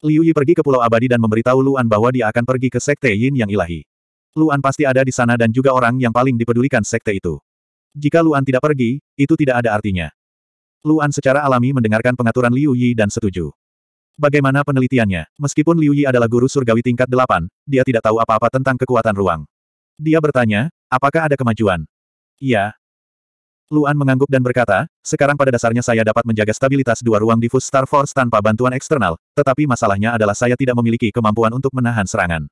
Liu Yi pergi ke Pulau Abadi dan memberitahu Luan bahwa dia akan pergi ke Sekte Yin yang ilahi. Luan pasti ada di sana dan juga orang yang paling dipedulikan sekte itu. Jika Luan tidak pergi, itu tidak ada artinya. Luan secara alami mendengarkan pengaturan Liu Yi dan setuju. Bagaimana penelitiannya? Meskipun Liu Yi adalah guru surgawi tingkat delapan, dia tidak tahu apa-apa tentang kekuatan ruang. Dia bertanya, apakah ada kemajuan? Iya, Luan mengangguk dan berkata, sekarang pada dasarnya saya dapat menjaga stabilitas dua ruang difus Star Force tanpa bantuan eksternal, tetapi masalahnya adalah saya tidak memiliki kemampuan untuk menahan serangan.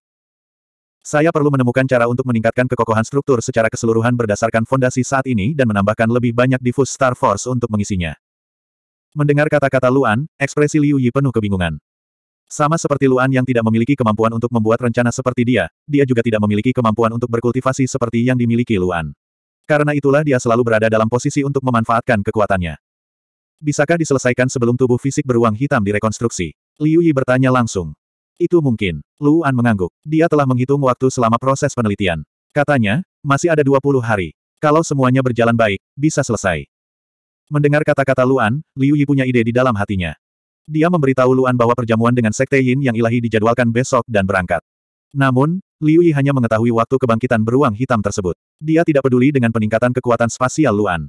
Saya perlu menemukan cara untuk meningkatkan kekokohan struktur secara keseluruhan berdasarkan fondasi saat ini dan menambahkan lebih banyak difus Star Force untuk mengisinya. Mendengar kata-kata Luan, ekspresi Liu Yi penuh kebingungan. Sama seperti Luan yang tidak memiliki kemampuan untuk membuat rencana seperti dia, dia juga tidak memiliki kemampuan untuk berkultivasi seperti yang dimiliki Luan. Karena itulah dia selalu berada dalam posisi untuk memanfaatkan kekuatannya. Bisakah diselesaikan sebelum tubuh fisik beruang hitam direkonstruksi? Liu Yi bertanya langsung. Itu mungkin. Luan mengangguk. Dia telah menghitung waktu selama proses penelitian. Katanya, masih ada 20 hari. Kalau semuanya berjalan baik, bisa selesai. Mendengar kata-kata Luan, Liu Yi punya ide di dalam hatinya. Dia memberitahu Luan bahwa perjamuan dengan Sekte Yin yang ilahi dijadwalkan besok dan berangkat. Namun, Liu Yi hanya mengetahui waktu kebangkitan beruang hitam tersebut. Dia tidak peduli dengan peningkatan kekuatan spasial Luan.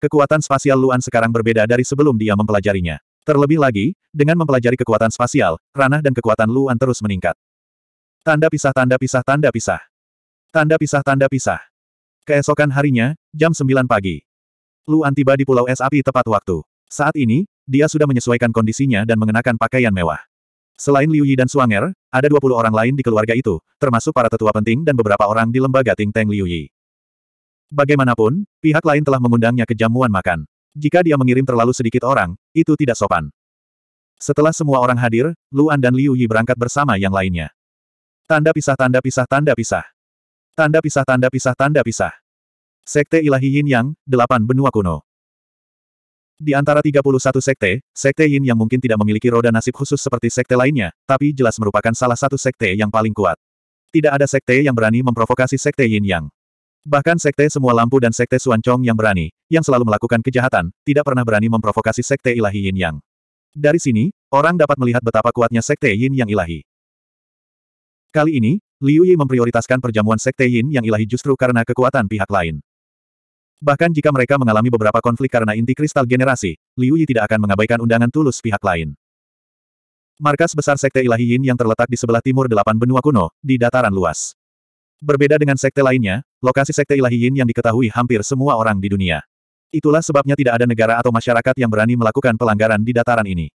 Kekuatan spasial Luan sekarang berbeda dari sebelum dia mempelajarinya. Terlebih lagi, dengan mempelajari kekuatan spasial, ranah dan kekuatan Luan terus meningkat. Tanda pisah tanda pisah tanda pisah. Tanda pisah tanda pisah. Keesokan harinya, jam 9 pagi. Luan tiba di Pulau Es Api tepat waktu. Saat ini, dia sudah menyesuaikan kondisinya dan mengenakan pakaian mewah. Selain Liu Yi dan Suanger, ada 20 orang lain di keluarga itu, termasuk para tetua penting dan beberapa orang di lembaga Ting Teng Liu Yi. Bagaimanapun, pihak lain telah mengundangnya ke jamuan makan. Jika dia mengirim terlalu sedikit orang, itu tidak sopan. Setelah semua orang hadir, Luan dan Liu Yi berangkat bersama yang lainnya. Tanda pisah tanda pisah tanda pisah. Tanda pisah tanda pisah tanda pisah. Sekte Ilahi Yin Yang, Delapan Benua Kuno. Di antara 31 sekte, sekte Yin yang mungkin tidak memiliki roda nasib khusus seperti sekte lainnya, tapi jelas merupakan salah satu sekte yang paling kuat. Tidak ada sekte yang berani memprovokasi sekte Yin Yang. Bahkan sekte semua lampu dan sekte Suancong yang berani, yang selalu melakukan kejahatan, tidak pernah berani memprovokasi sekte ilahi Yin Yang. Dari sini, orang dapat melihat betapa kuatnya sekte Yin yang ilahi. Kali ini, Liu Yi memprioritaskan perjamuan sekte Yin yang ilahi justru karena kekuatan pihak lain. Bahkan jika mereka mengalami beberapa konflik karena inti kristal generasi, Liu Yi tidak akan mengabaikan undangan tulus pihak lain. Markas besar Sekte Ilahi Yin yang terletak di sebelah timur delapan benua kuno, di dataran luas. Berbeda dengan sekte lainnya, lokasi Sekte Ilahi Yin yang diketahui hampir semua orang di dunia. Itulah sebabnya tidak ada negara atau masyarakat yang berani melakukan pelanggaran di dataran ini.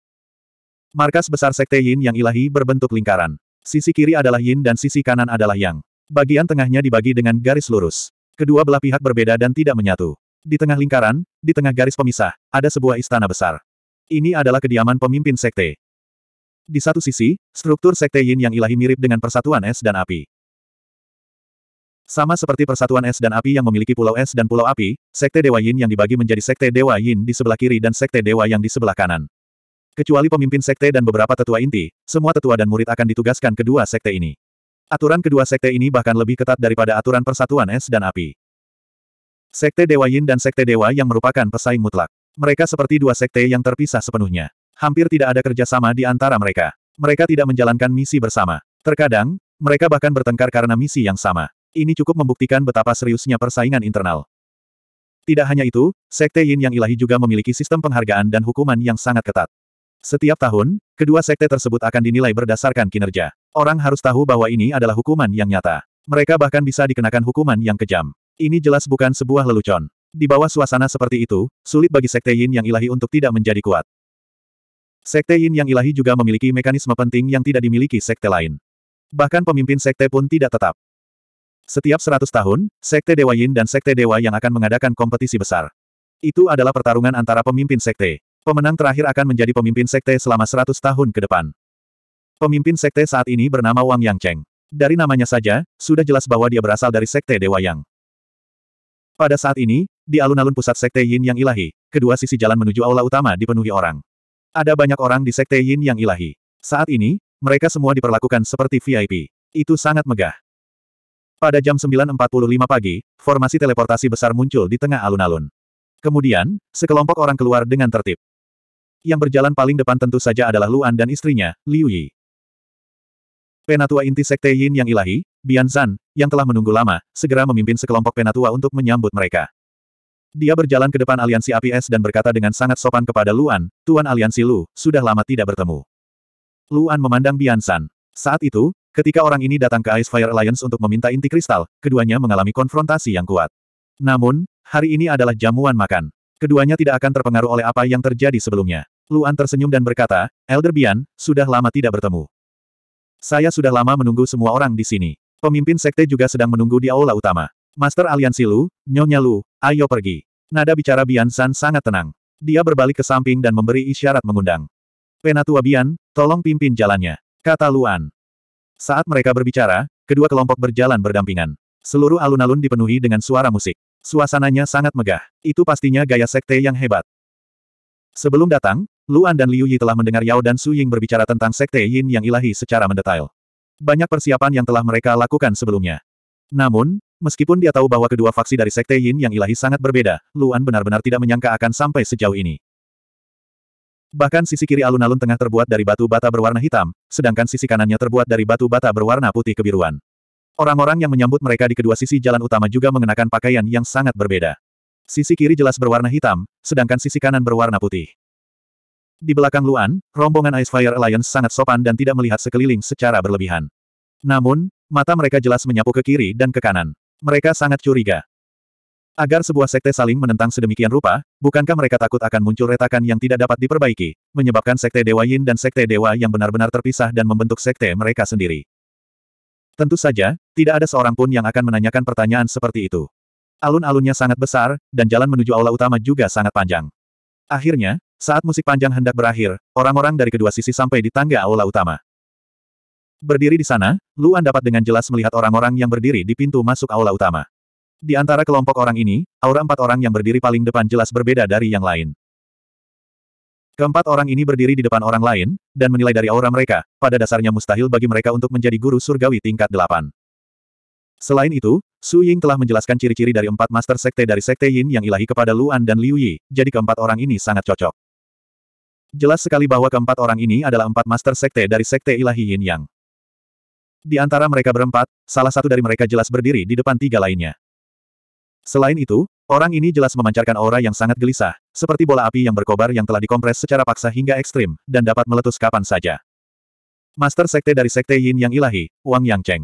Markas besar Sekte Yin yang ilahi berbentuk lingkaran. Sisi kiri adalah Yin dan sisi kanan adalah Yang. Bagian tengahnya dibagi dengan garis lurus. Kedua belah pihak berbeda dan tidak menyatu. Di tengah lingkaran, di tengah garis pemisah, ada sebuah istana besar. Ini adalah kediaman pemimpin sekte. Di satu sisi, struktur sekte yin yang ilahi mirip dengan persatuan es dan api. Sama seperti persatuan es dan api yang memiliki pulau es dan pulau api, sekte dewa yin yang dibagi menjadi sekte dewa yin di sebelah kiri dan sekte dewa yang di sebelah kanan. Kecuali pemimpin sekte dan beberapa tetua inti, semua tetua dan murid akan ditugaskan kedua sekte ini. Aturan kedua sekte ini bahkan lebih ketat daripada aturan persatuan es dan api. Sekte Dewa Yin dan Sekte Dewa yang merupakan pesaing mutlak. Mereka seperti dua sekte yang terpisah sepenuhnya. Hampir tidak ada kerjasama di antara mereka. Mereka tidak menjalankan misi bersama. Terkadang, mereka bahkan bertengkar karena misi yang sama. Ini cukup membuktikan betapa seriusnya persaingan internal. Tidak hanya itu, Sekte Yin yang ilahi juga memiliki sistem penghargaan dan hukuman yang sangat ketat. Setiap tahun, kedua sekte tersebut akan dinilai berdasarkan kinerja. Orang harus tahu bahwa ini adalah hukuman yang nyata. Mereka bahkan bisa dikenakan hukuman yang kejam. Ini jelas bukan sebuah lelucon. Di bawah suasana seperti itu, sulit bagi sekte Yin yang ilahi untuk tidak menjadi kuat. Sekte Yin yang ilahi juga memiliki mekanisme penting yang tidak dimiliki sekte lain. Bahkan pemimpin sekte pun tidak tetap. Setiap 100 tahun, Sekte Dewa Yin dan Sekte Dewa yang akan mengadakan kompetisi besar. Itu adalah pertarungan antara pemimpin sekte. Pemenang terakhir akan menjadi pemimpin sekte selama 100 tahun ke depan. Pemimpin sekte saat ini bernama Wang Yang Cheng. Dari namanya saja, sudah jelas bahwa dia berasal dari sekte Dewa Yang. Pada saat ini, di alun-alun pusat sekte Yin Yang Ilahi, kedua sisi jalan menuju aula utama dipenuhi orang. Ada banyak orang di sekte Yin Yang Ilahi. Saat ini, mereka semua diperlakukan seperti VIP. Itu sangat megah. Pada jam 9.45 pagi, formasi teleportasi besar muncul di tengah alun-alun. Kemudian, sekelompok orang keluar dengan tertib. Yang berjalan paling depan tentu saja adalah Luan dan istrinya, Liu Yi. Penatua inti Sekte Yin yang ilahi, Bian Zan, yang telah menunggu lama, segera memimpin sekelompok penatua untuk menyambut mereka. Dia berjalan ke depan aliansi APS dan berkata dengan sangat sopan kepada Luan, Tuan aliansi Lu, sudah lama tidak bertemu. Luan memandang Bian Zan. Saat itu, ketika orang ini datang ke Ice Fire Alliance untuk meminta inti kristal, keduanya mengalami konfrontasi yang kuat. Namun, hari ini adalah jamuan makan. Keduanya tidak akan terpengaruh oleh apa yang terjadi sebelumnya. Luan tersenyum dan berkata, Elder Bian, sudah lama tidak bertemu. Saya sudah lama menunggu semua orang di sini. Pemimpin sekte juga sedang menunggu di aula utama. Master Aliansi Lu, Nyonya Lu, ayo pergi. Nada bicara Bian San sangat tenang. Dia berbalik ke samping dan memberi isyarat mengundang. Penatua Bian, tolong pimpin jalannya, kata Luan. Saat mereka berbicara, kedua kelompok berjalan berdampingan. Seluruh alun-alun dipenuhi dengan suara musik. Suasananya sangat megah. Itu pastinya gaya sekte yang hebat. Sebelum datang, Luan dan Liu Yi telah mendengar Yao dan Su Ying berbicara tentang sekte Yin yang ilahi secara mendetail. Banyak persiapan yang telah mereka lakukan sebelumnya. Namun, meskipun dia tahu bahwa kedua faksi dari sekte Yin yang ilahi sangat berbeda, Luan benar-benar tidak menyangka akan sampai sejauh ini. Bahkan sisi kiri alun-alun tengah terbuat dari batu bata berwarna hitam, sedangkan sisi kanannya terbuat dari batu bata berwarna putih kebiruan. Orang-orang yang menyambut mereka di kedua sisi jalan utama juga mengenakan pakaian yang sangat berbeda. Sisi kiri jelas berwarna hitam, sedangkan sisi kanan berwarna putih. Di belakang Luan, rombongan Ice Fire Alliance sangat sopan dan tidak melihat sekeliling secara berlebihan. Namun, mata mereka jelas menyapu ke kiri dan ke kanan. Mereka sangat curiga. Agar sebuah sekte saling menentang sedemikian rupa, bukankah mereka takut akan muncul retakan yang tidak dapat diperbaiki, menyebabkan sekte Dewa Yin dan sekte Dewa yang benar-benar terpisah dan membentuk sekte mereka sendiri. Tentu saja, tidak ada seorang pun yang akan menanyakan pertanyaan seperti itu. Alun-alunnya sangat besar, dan jalan menuju aula utama juga sangat panjang. Akhirnya, saat musik panjang hendak berakhir, orang-orang dari kedua sisi sampai di tangga aula utama. Berdiri di sana, Luan dapat dengan jelas melihat orang-orang yang berdiri di pintu masuk aula utama. Di antara kelompok orang ini, aura empat orang yang berdiri paling depan jelas berbeda dari yang lain. Keempat orang ini berdiri di depan orang lain, dan menilai dari aura mereka, pada dasarnya mustahil bagi mereka untuk menjadi guru surgawi tingkat delapan. Selain itu, Su Ying telah menjelaskan ciri-ciri dari empat master sekte dari sekte Yin yang ilahi kepada Luan dan Liu Yi, jadi keempat orang ini sangat cocok. Jelas sekali bahwa keempat orang ini adalah empat master sekte dari sekte ilahi Yin Yang. Di antara mereka berempat, salah satu dari mereka jelas berdiri di depan tiga lainnya. Selain itu, Orang ini jelas memancarkan aura yang sangat gelisah, seperti bola api yang berkobar yang telah dikompres secara paksa hingga ekstrim, dan dapat meletus kapan saja. Master Sekte dari Sekte Yin Yang Ilahi, Wang Yang Cheng.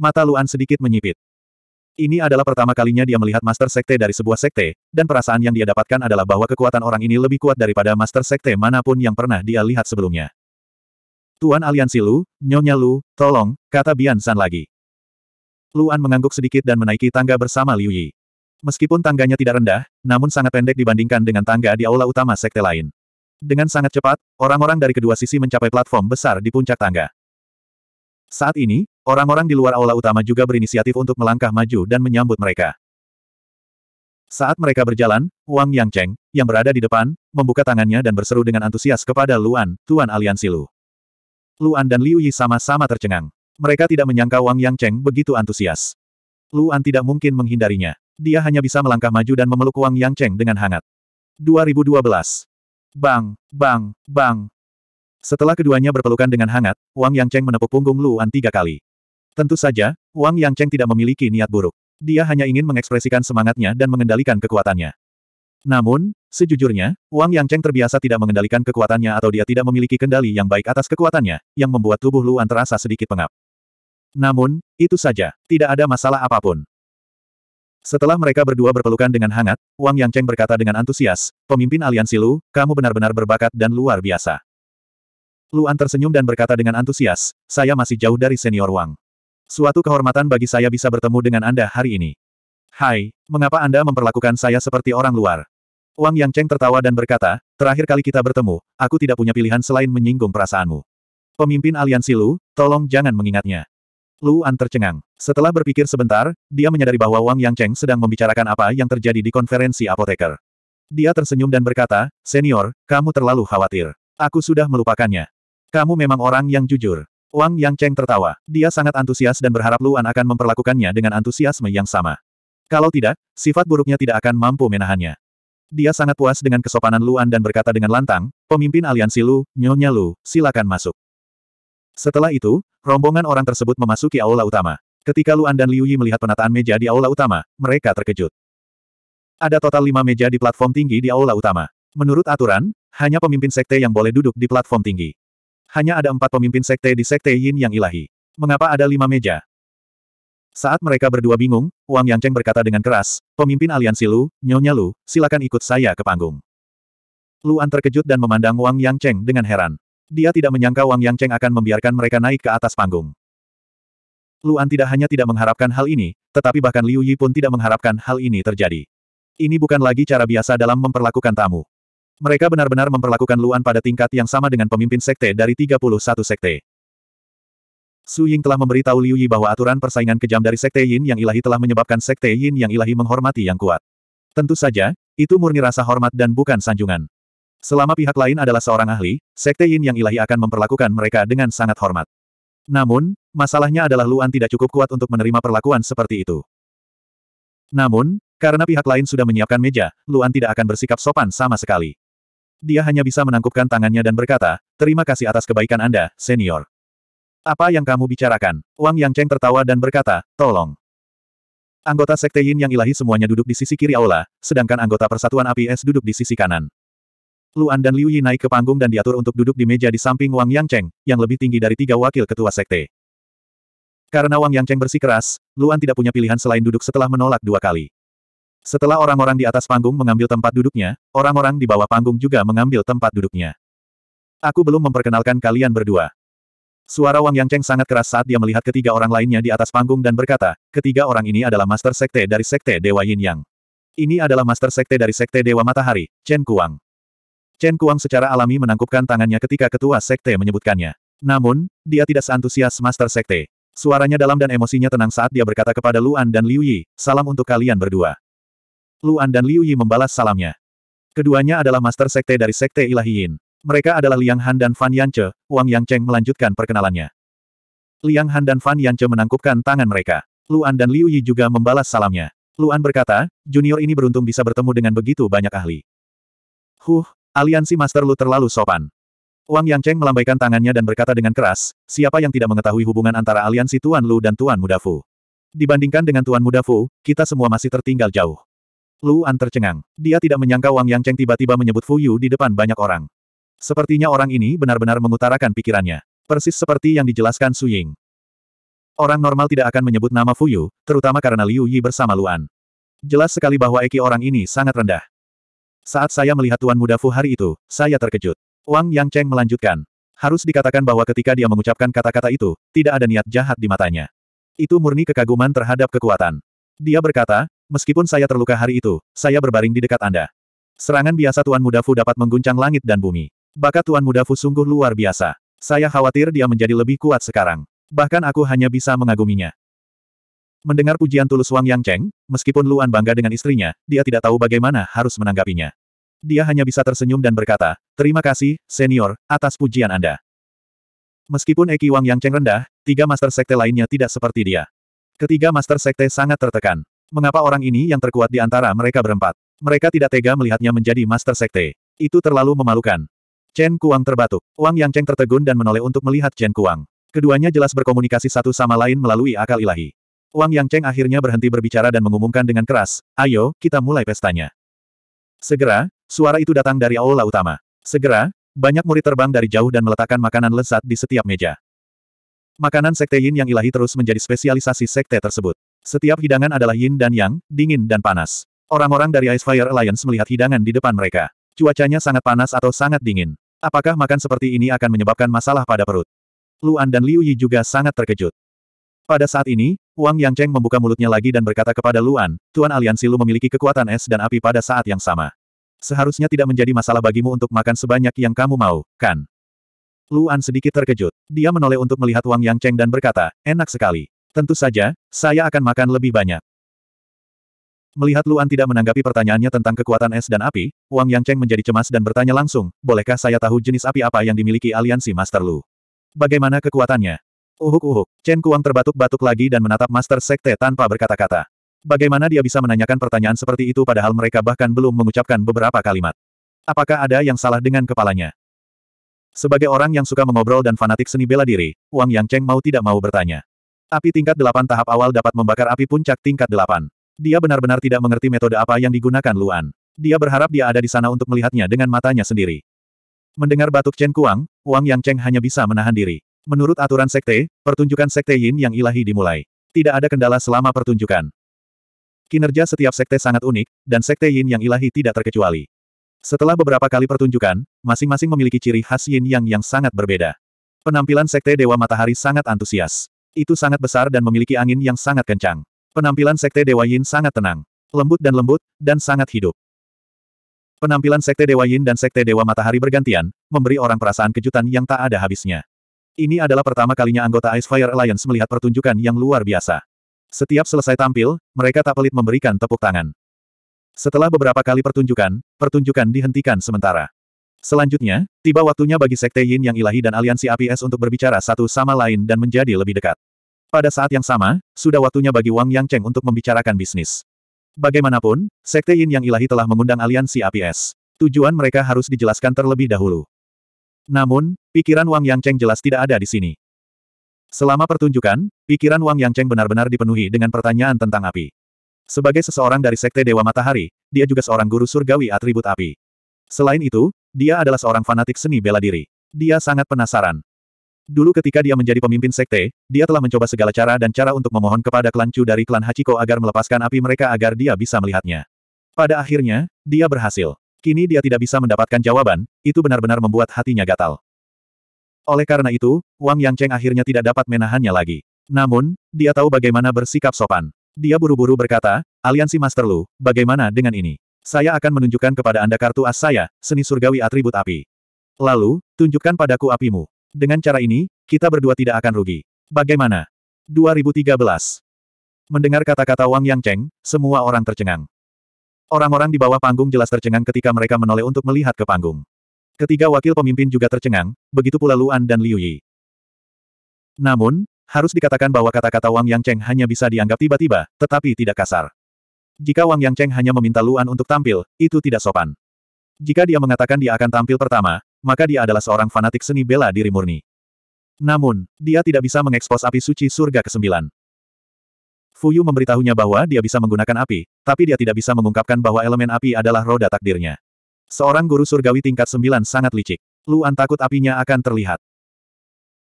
Mata Luan sedikit menyipit. Ini adalah pertama kalinya dia melihat Master Sekte dari sebuah sekte, dan perasaan yang dia dapatkan adalah bahwa kekuatan orang ini lebih kuat daripada Master Sekte manapun yang pernah dia lihat sebelumnya. Tuan Aliansi Lu, Nyonya Lu, tolong, kata Bian San lagi. Luan mengangguk sedikit dan menaiki tangga bersama Liu Yi. Meskipun tangganya tidak rendah, namun sangat pendek dibandingkan dengan tangga di aula utama sekte lain. Dengan sangat cepat, orang-orang dari kedua sisi mencapai platform besar di puncak tangga. Saat ini, orang-orang di luar aula utama juga berinisiatif untuk melangkah maju dan menyambut mereka. Saat mereka berjalan, Wang Yang Cheng, yang berada di depan, membuka tangannya dan berseru dengan antusias kepada Luan, Tuan Aliansi Lu. Luan dan Liu Yi sama-sama tercengang. Mereka tidak menyangka Wang Yang Cheng begitu antusias. Luan tidak mungkin menghindarinya. Dia hanya bisa melangkah maju dan memeluk Wang Yang Cheng dengan hangat. 2012. Bang, bang, bang. Setelah keduanya berpelukan dengan hangat, Wang Yang Cheng menepuk punggung Luan tiga kali. Tentu saja, Wang Yang Cheng tidak memiliki niat buruk. Dia hanya ingin mengekspresikan semangatnya dan mengendalikan kekuatannya. Namun, sejujurnya, Wang Yang Cheng terbiasa tidak mengendalikan kekuatannya atau dia tidak memiliki kendali yang baik atas kekuatannya, yang membuat tubuh Luan terasa sedikit pengap. Namun, itu saja, tidak ada masalah apapun. Setelah mereka berdua berpelukan dengan hangat, Wang Yangcheng berkata dengan antusias, pemimpin aliansi Lu, kamu benar-benar berbakat dan luar biasa. Luan tersenyum dan berkata dengan antusias, saya masih jauh dari senior Wang. Suatu kehormatan bagi saya bisa bertemu dengan Anda hari ini. Hai, mengapa Anda memperlakukan saya seperti orang luar? Wang Yangcheng tertawa dan berkata, terakhir kali kita bertemu, aku tidak punya pilihan selain menyinggung perasaanmu. Pemimpin aliansi Lu, tolong jangan mengingatnya. Luan tercengang. Setelah berpikir sebentar, dia menyadari bahwa Wang Yang Cheng sedang membicarakan apa yang terjadi di konferensi apoteker. Dia tersenyum dan berkata, Senior, kamu terlalu khawatir. Aku sudah melupakannya. Kamu memang orang yang jujur. Wang Yang Cheng tertawa. Dia sangat antusias dan berharap Luan akan memperlakukannya dengan antusiasme yang sama. Kalau tidak, sifat buruknya tidak akan mampu menahannya. Dia sangat puas dengan kesopanan Luan dan berkata dengan lantang, pemimpin aliansi Lu, Nyonya Lu, silakan masuk. Setelah itu, rombongan orang tersebut memasuki aula utama. Ketika Luan dan Liu Yi melihat penataan meja di aula utama, mereka terkejut. Ada total lima meja di platform tinggi di aula utama. Menurut aturan, hanya pemimpin sekte yang boleh duduk di platform tinggi. Hanya ada empat pemimpin sekte di sekte Yin yang ilahi. Mengapa ada lima meja? Saat mereka berdua bingung, Wang Yangcheng berkata dengan keras, pemimpin aliansi Lu, Nyonya Lu, silakan ikut saya ke panggung. Luan terkejut dan memandang Wang Yangcheng dengan heran. Dia tidak menyangka Wang Yang akan membiarkan mereka naik ke atas panggung. Luan tidak hanya tidak mengharapkan hal ini, tetapi bahkan Liu Yi pun tidak mengharapkan hal ini terjadi. Ini bukan lagi cara biasa dalam memperlakukan tamu. Mereka benar-benar memperlakukan Luan pada tingkat yang sama dengan pemimpin sekte dari 31 sekte. Su Ying telah memberitahu Liu Yi bahwa aturan persaingan kejam dari sekte Yin yang ilahi telah menyebabkan sekte Yin yang ilahi menghormati yang kuat. Tentu saja, itu murni rasa hormat dan bukan sanjungan. Selama pihak lain adalah seorang ahli, Sekte Yin yang ilahi akan memperlakukan mereka dengan sangat hormat. Namun, masalahnya adalah Luan tidak cukup kuat untuk menerima perlakuan seperti itu. Namun, karena pihak lain sudah menyiapkan meja, Luan tidak akan bersikap sopan sama sekali. Dia hanya bisa menangkupkan tangannya dan berkata, terima kasih atas kebaikan Anda, senior. Apa yang kamu bicarakan? Wang Yang Cheng tertawa dan berkata, tolong. Anggota Sekte Yin yang ilahi semuanya duduk di sisi kiri aula, sedangkan anggota Persatuan APS duduk di sisi kanan. Luan dan Liu Yi naik ke panggung dan diatur untuk duduk di meja di samping Wang Yangcheng, yang lebih tinggi dari tiga wakil ketua sekte. Karena Wang Yangcheng bersikeras, Luan tidak punya pilihan selain duduk setelah menolak dua kali. Setelah orang-orang di atas panggung mengambil tempat duduknya, orang-orang di bawah panggung juga mengambil tempat duduknya. Aku belum memperkenalkan kalian berdua. Suara Wang Yangcheng sangat keras saat dia melihat ketiga orang lainnya di atas panggung dan berkata, ketiga orang ini adalah master sekte dari sekte Dewa Yin Yang. Ini adalah master sekte dari sekte Dewa Matahari, Chen Kuang. Chen Kuang secara alami menangkupkan tangannya ketika ketua sekte menyebutkannya. Namun, dia tidak seantusias master sekte. Suaranya dalam dan emosinya tenang saat dia berkata kepada Luan dan Liu Yi, salam untuk kalian berdua. Luan dan Liu Yi membalas salamnya. Keduanya adalah master sekte dari sekte ilahiyin. Mereka adalah Liang Han dan Fan Yanche, Wang Yang Cheng melanjutkan perkenalannya. Liang Han dan Fan Yanche menangkupkan tangan mereka. Luan dan Liu Yi juga membalas salamnya. Luan berkata, junior ini beruntung bisa bertemu dengan begitu banyak ahli. Huh, Aliansi Master Lu terlalu sopan. Wang Yangcheng melambaikan tangannya dan berkata dengan keras, siapa yang tidak mengetahui hubungan antara aliansi Tuan Lu dan Tuan Mudafu? Dibandingkan dengan Tuan Mudafu, kita semua masih tertinggal jauh. Lu An tercengang. Dia tidak menyangka Wang Yangcheng tiba-tiba menyebut Fu Yu di depan banyak orang. Sepertinya orang ini benar-benar mengutarakan pikirannya. Persis seperti yang dijelaskan Su Ying. Orang normal tidak akan menyebut nama Fu Yu, terutama karena Liu Yi bersama Luan. Jelas sekali bahwa eki orang ini sangat rendah. Saat saya melihat Tuan Muda Fu hari itu, saya terkejut. Wang Yang Cheng melanjutkan. Harus dikatakan bahwa ketika dia mengucapkan kata-kata itu, tidak ada niat jahat di matanya. Itu murni kekaguman terhadap kekuatan. Dia berkata, meskipun saya terluka hari itu, saya berbaring di dekat Anda. Serangan biasa Tuan Muda Fu dapat mengguncang langit dan bumi. Bakat Tuan Muda Fu sungguh luar biasa. Saya khawatir dia menjadi lebih kuat sekarang. Bahkan aku hanya bisa mengaguminya. Mendengar pujian tulus Wang Yang Cheng, meskipun Luan bangga dengan istrinya, dia tidak tahu bagaimana harus menanggapinya. Dia hanya bisa tersenyum dan berkata, terima kasih, senior, atas pujian Anda. Meskipun Eki Wang Yang Cheng rendah, tiga master sekte lainnya tidak seperti dia. Ketiga master sekte sangat tertekan. Mengapa orang ini yang terkuat di antara mereka berempat? Mereka tidak tega melihatnya menjadi master sekte. Itu terlalu memalukan. Chen Kuang terbatuk. Wang Yang Cheng tertegun dan menoleh untuk melihat Chen Kuang. Keduanya jelas berkomunikasi satu sama lain melalui akal ilahi. Wang Cheng akhirnya berhenti berbicara dan mengumumkan dengan keras, ayo, kita mulai pestanya. Segera, suara itu datang dari aula utama. Segera, banyak murid terbang dari jauh dan meletakkan makanan lezat di setiap meja. Makanan sekte yin yang ilahi terus menjadi spesialisasi sekte tersebut. Setiap hidangan adalah yin dan yang, dingin dan panas. Orang-orang dari Ice Fire Alliance melihat hidangan di depan mereka. Cuacanya sangat panas atau sangat dingin. Apakah makan seperti ini akan menyebabkan masalah pada perut? Luan dan Liu Yi juga sangat terkejut. Pada saat ini, Wang Yangcheng membuka mulutnya lagi dan berkata kepada Luan, Tuan Aliansi Lu memiliki kekuatan es dan api pada saat yang sama. Seharusnya tidak menjadi masalah bagimu untuk makan sebanyak yang kamu mau, kan? Luan sedikit terkejut. Dia menoleh untuk melihat Wang Yangcheng dan berkata, enak sekali. Tentu saja, saya akan makan lebih banyak. Melihat Luan tidak menanggapi pertanyaannya tentang kekuatan es dan api, Wang Yangcheng menjadi cemas dan bertanya langsung, bolehkah saya tahu jenis api apa yang dimiliki aliansi Master Lu? Bagaimana kekuatannya? Uhuk-uhuk, Chen Kuang terbatuk-batuk lagi dan menatap Master Sekte tanpa berkata-kata. Bagaimana dia bisa menanyakan pertanyaan seperti itu padahal mereka bahkan belum mengucapkan beberapa kalimat. Apakah ada yang salah dengan kepalanya? Sebagai orang yang suka mengobrol dan fanatik seni bela diri, Wang Yang Cheng mau tidak mau bertanya. Api tingkat delapan tahap awal dapat membakar api puncak tingkat delapan. Dia benar-benar tidak mengerti metode apa yang digunakan Luan. Dia berharap dia ada di sana untuk melihatnya dengan matanya sendiri. Mendengar batuk Chen Kuang, Wang Yang Cheng hanya bisa menahan diri. Menurut aturan sekte, pertunjukan sekte Yin yang ilahi dimulai. Tidak ada kendala selama pertunjukan. Kinerja setiap sekte sangat unik, dan sekte Yin yang ilahi tidak terkecuali. Setelah beberapa kali pertunjukan, masing-masing memiliki ciri khas Yin yang yang sangat berbeda. Penampilan sekte Dewa Matahari sangat antusias. Itu sangat besar dan memiliki angin yang sangat kencang. Penampilan sekte Dewa Yin sangat tenang, lembut dan lembut, dan sangat hidup. Penampilan sekte Dewa Yin dan sekte Dewa Matahari bergantian, memberi orang perasaan kejutan yang tak ada habisnya. Ini adalah pertama kalinya anggota Ice Fire Alliance melihat pertunjukan yang luar biasa. Setiap selesai tampil, mereka tak pelit memberikan tepuk tangan. Setelah beberapa kali pertunjukan, pertunjukan dihentikan sementara. Selanjutnya, tiba waktunya bagi Sekte Yin yang ilahi dan aliansi APS untuk berbicara satu sama lain dan menjadi lebih dekat. Pada saat yang sama, sudah waktunya bagi Wang Yang Cheng untuk membicarakan bisnis. Bagaimanapun, Sekte Yin yang ilahi telah mengundang aliansi APS. Tujuan mereka harus dijelaskan terlebih dahulu. Namun, pikiran Wang Yangcheng jelas tidak ada di sini. Selama pertunjukan, pikiran Wang Yangcheng benar-benar dipenuhi dengan pertanyaan tentang api. Sebagai seseorang dari Sekte Dewa Matahari, dia juga seorang guru surgawi atribut api. Selain itu, dia adalah seorang fanatik seni bela diri. Dia sangat penasaran. Dulu ketika dia menjadi pemimpin sekte, dia telah mencoba segala cara dan cara untuk memohon kepada klan Chu dari klan Hachiko agar melepaskan api mereka agar dia bisa melihatnya. Pada akhirnya, dia berhasil. Kini dia tidak bisa mendapatkan jawaban, itu benar-benar membuat hatinya gatal. Oleh karena itu, Wang Yang Cheng akhirnya tidak dapat menahannya lagi. Namun, dia tahu bagaimana bersikap sopan. Dia buru-buru berkata, Aliansi Master Lu, bagaimana dengan ini? Saya akan menunjukkan kepada Anda kartu as saya, seni surgawi atribut api. Lalu, tunjukkan padaku apimu. Dengan cara ini, kita berdua tidak akan rugi. Bagaimana? 2013 Mendengar kata-kata Wang Yang Cheng, semua orang tercengang. Orang-orang di bawah panggung jelas tercengang ketika mereka menoleh untuk melihat ke panggung. Ketiga wakil pemimpin juga tercengang, begitu pula Luan dan Liu Yi. Namun, harus dikatakan bahwa kata-kata Wang Yang Cheng hanya bisa dianggap tiba-tiba, tetapi tidak kasar. Jika Wang Yang Cheng hanya meminta Luan untuk tampil, itu tidak sopan. Jika dia mengatakan dia akan tampil pertama, maka dia adalah seorang fanatik seni bela diri murni. Namun, dia tidak bisa mengekspos api suci surga ke-9. Fuyu memberitahunya bahwa dia bisa menggunakan api, tapi dia tidak bisa mengungkapkan bahwa elemen api adalah roda takdirnya. Seorang guru surgawi tingkat sembilan sangat licik. Luan takut apinya akan terlihat.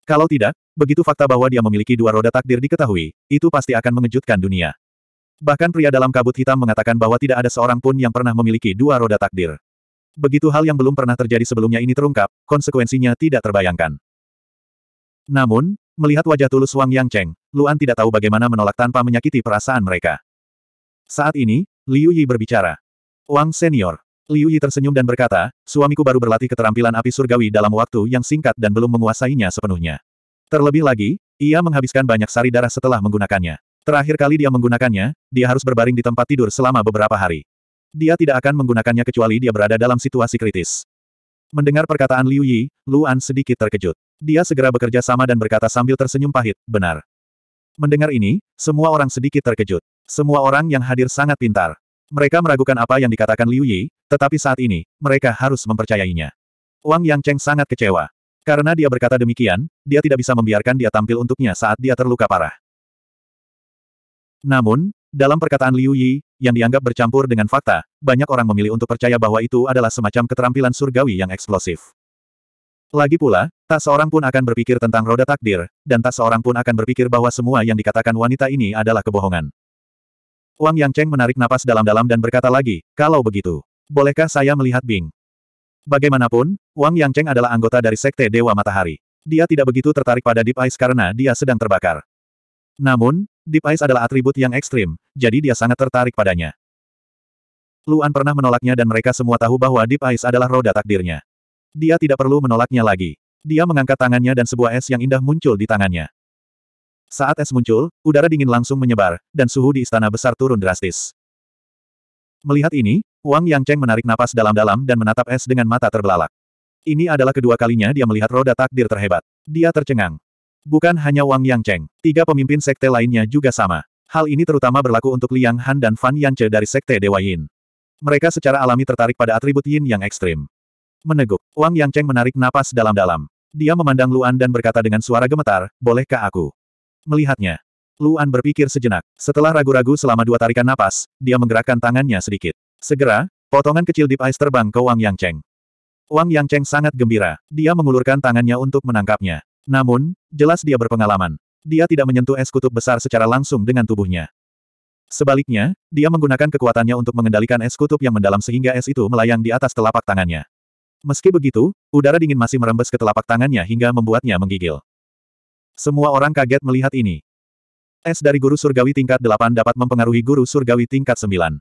Kalau tidak, begitu fakta bahwa dia memiliki dua roda takdir diketahui, itu pasti akan mengejutkan dunia. Bahkan pria dalam kabut hitam mengatakan bahwa tidak ada seorang pun yang pernah memiliki dua roda takdir. Begitu hal yang belum pernah terjadi sebelumnya ini terungkap, konsekuensinya tidak terbayangkan. Namun, Melihat wajah tulus Wang Yang Cheng, Luan tidak tahu bagaimana menolak tanpa menyakiti perasaan mereka. Saat ini, Liu Yi berbicara. Wang Senior. Liu Yi tersenyum dan berkata, suamiku baru berlatih keterampilan api surgawi dalam waktu yang singkat dan belum menguasainya sepenuhnya. Terlebih lagi, ia menghabiskan banyak sari darah setelah menggunakannya. Terakhir kali dia menggunakannya, dia harus berbaring di tempat tidur selama beberapa hari. Dia tidak akan menggunakannya kecuali dia berada dalam situasi kritis. Mendengar perkataan Liu Yi, Luan sedikit terkejut. Dia segera bekerja sama dan berkata sambil tersenyum pahit, benar. Mendengar ini, semua orang sedikit terkejut. Semua orang yang hadir sangat pintar. Mereka meragukan apa yang dikatakan Liu Yi, tetapi saat ini, mereka harus mempercayainya. Wang Yang Cheng sangat kecewa. Karena dia berkata demikian, dia tidak bisa membiarkan dia tampil untuknya saat dia terluka parah. Namun, dalam perkataan Liu Yi, yang dianggap bercampur dengan fakta, banyak orang memilih untuk percaya bahwa itu adalah semacam keterampilan surgawi yang eksplosif. Lagi pula, tak seorang pun akan berpikir tentang roda takdir, dan tak seorang pun akan berpikir bahwa semua yang dikatakan wanita ini adalah kebohongan. Wang Yang Cheng menarik napas dalam-dalam dan berkata lagi, kalau begitu, bolehkah saya melihat Bing? Bagaimanapun, Wang Yang Cheng adalah anggota dari Sekte Dewa Matahari. Dia tidak begitu tertarik pada Deep Ice karena dia sedang terbakar. Namun, Deep Ice adalah atribut yang ekstrim, jadi dia sangat tertarik padanya. Luan pernah menolaknya dan mereka semua tahu bahwa Deep Ice adalah roda takdirnya. Dia tidak perlu menolaknya lagi. Dia mengangkat tangannya dan sebuah es yang indah muncul di tangannya. Saat es muncul, udara dingin langsung menyebar, dan suhu di istana besar turun drastis. Melihat ini, Wang Yang Cheng menarik napas dalam-dalam dan menatap es dengan mata terbelalak. Ini adalah kedua kalinya dia melihat roda takdir terhebat. Dia tercengang. Bukan hanya Wang Yang Cheng, tiga pemimpin sekte lainnya juga sama. Hal ini terutama berlaku untuk Liang Han dan Fan Yanche dari sekte Dewa Yin. Mereka secara alami tertarik pada atribut Yin yang ekstrim. Meneguk. Wang Yang Cheng menarik napas dalam-dalam. Dia memandang Luan dan berkata dengan suara gemetar, bolehkah aku? Melihatnya. Luan berpikir sejenak. Setelah ragu-ragu selama dua tarikan napas, dia menggerakkan tangannya sedikit. Segera, potongan kecil Deep Ice terbang ke Wang Yang Cheng. Wang Yang Cheng sangat gembira. Dia mengulurkan tangannya untuk menangkapnya. Namun, jelas dia berpengalaman. Dia tidak menyentuh es kutub besar secara langsung dengan tubuhnya. Sebaliknya, dia menggunakan kekuatannya untuk mengendalikan es kutub yang mendalam sehingga es itu melayang di atas telapak tangannya. Meski begitu, udara dingin masih merembes ke telapak tangannya hingga membuatnya menggigil. Semua orang kaget melihat ini. Es dari guru surgawi tingkat 8 dapat mempengaruhi guru surgawi tingkat 9.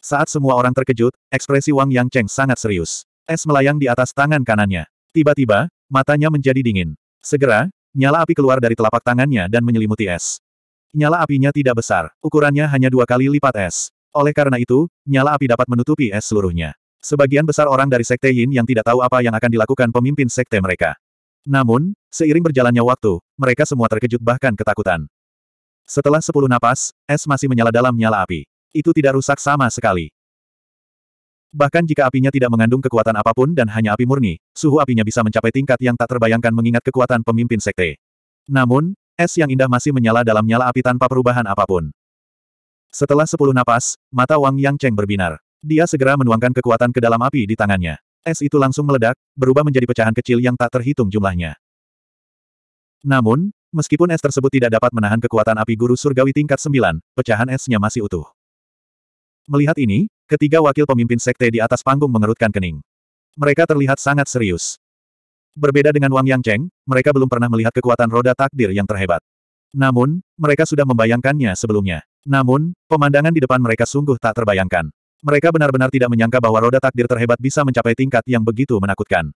Saat semua orang terkejut, ekspresi Wang Yang Cheng sangat serius. Es melayang di atas tangan kanannya. Tiba-tiba, matanya menjadi dingin. Segera, nyala api keluar dari telapak tangannya dan menyelimuti es. Nyala apinya tidak besar, ukurannya hanya dua kali lipat es. Oleh karena itu, nyala api dapat menutupi es seluruhnya. Sebagian besar orang dari Sekte Yin yang tidak tahu apa yang akan dilakukan pemimpin Sekte mereka. Namun, seiring berjalannya waktu, mereka semua terkejut bahkan ketakutan. Setelah sepuluh napas, es masih menyala dalam nyala api. Itu tidak rusak sama sekali. Bahkan jika apinya tidak mengandung kekuatan apapun dan hanya api murni, suhu apinya bisa mencapai tingkat yang tak terbayangkan mengingat kekuatan pemimpin sekte. Namun, es yang indah masih menyala dalam nyala api tanpa perubahan apapun. Setelah sepuluh napas, mata Wang Yang Cheng berbinar. Dia segera menuangkan kekuatan ke dalam api di tangannya. Es itu langsung meledak, berubah menjadi pecahan kecil yang tak terhitung jumlahnya. Namun, meskipun es tersebut tidak dapat menahan kekuatan api guru surgawi tingkat 9, pecahan esnya masih utuh. Melihat ini, ketiga wakil pemimpin sekte di atas panggung mengerutkan kening. Mereka terlihat sangat serius. Berbeda dengan Wang Yang Cheng, mereka belum pernah melihat kekuatan roda takdir yang terhebat. Namun, mereka sudah membayangkannya sebelumnya. Namun, pemandangan di depan mereka sungguh tak terbayangkan. Mereka benar-benar tidak menyangka bahwa roda takdir terhebat bisa mencapai tingkat yang begitu menakutkan.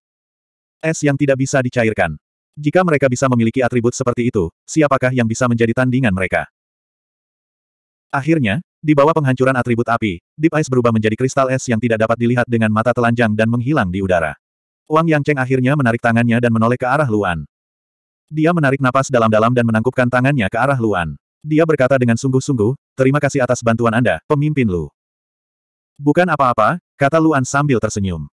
Es yang tidak bisa dicairkan. Jika mereka bisa memiliki atribut seperti itu, siapakah yang bisa menjadi tandingan mereka? Akhirnya, di bawah penghancuran atribut api, Deep Ice berubah menjadi kristal es yang tidak dapat dilihat dengan mata telanjang dan menghilang di udara. Wang Yang Cheng akhirnya menarik tangannya dan menoleh ke arah Luan. Dia menarik napas dalam-dalam dan menangkupkan tangannya ke arah Luan. Dia berkata dengan sungguh-sungguh, terima kasih atas bantuan Anda, pemimpin Lu. Bukan apa-apa, kata Luan sambil tersenyum.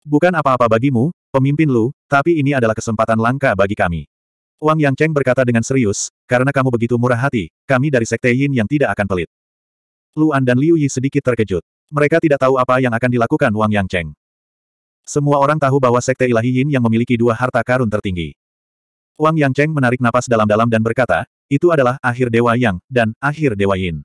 Bukan apa-apa bagimu, pemimpin Lu, tapi ini adalah kesempatan langka bagi kami. Wang Yang Cheng berkata dengan serius, karena kamu begitu murah hati, kami dari Sekte Yin yang tidak akan pelit. Luan dan Liu Yi sedikit terkejut. Mereka tidak tahu apa yang akan dilakukan Wang Yang Cheng. Semua orang tahu bahwa Sekte Ilahi Yin yang memiliki dua harta karun tertinggi. Wang Yang Cheng menarik napas dalam-dalam dan berkata, itu adalah akhir Dewa Yang, dan akhir Dewa Yin.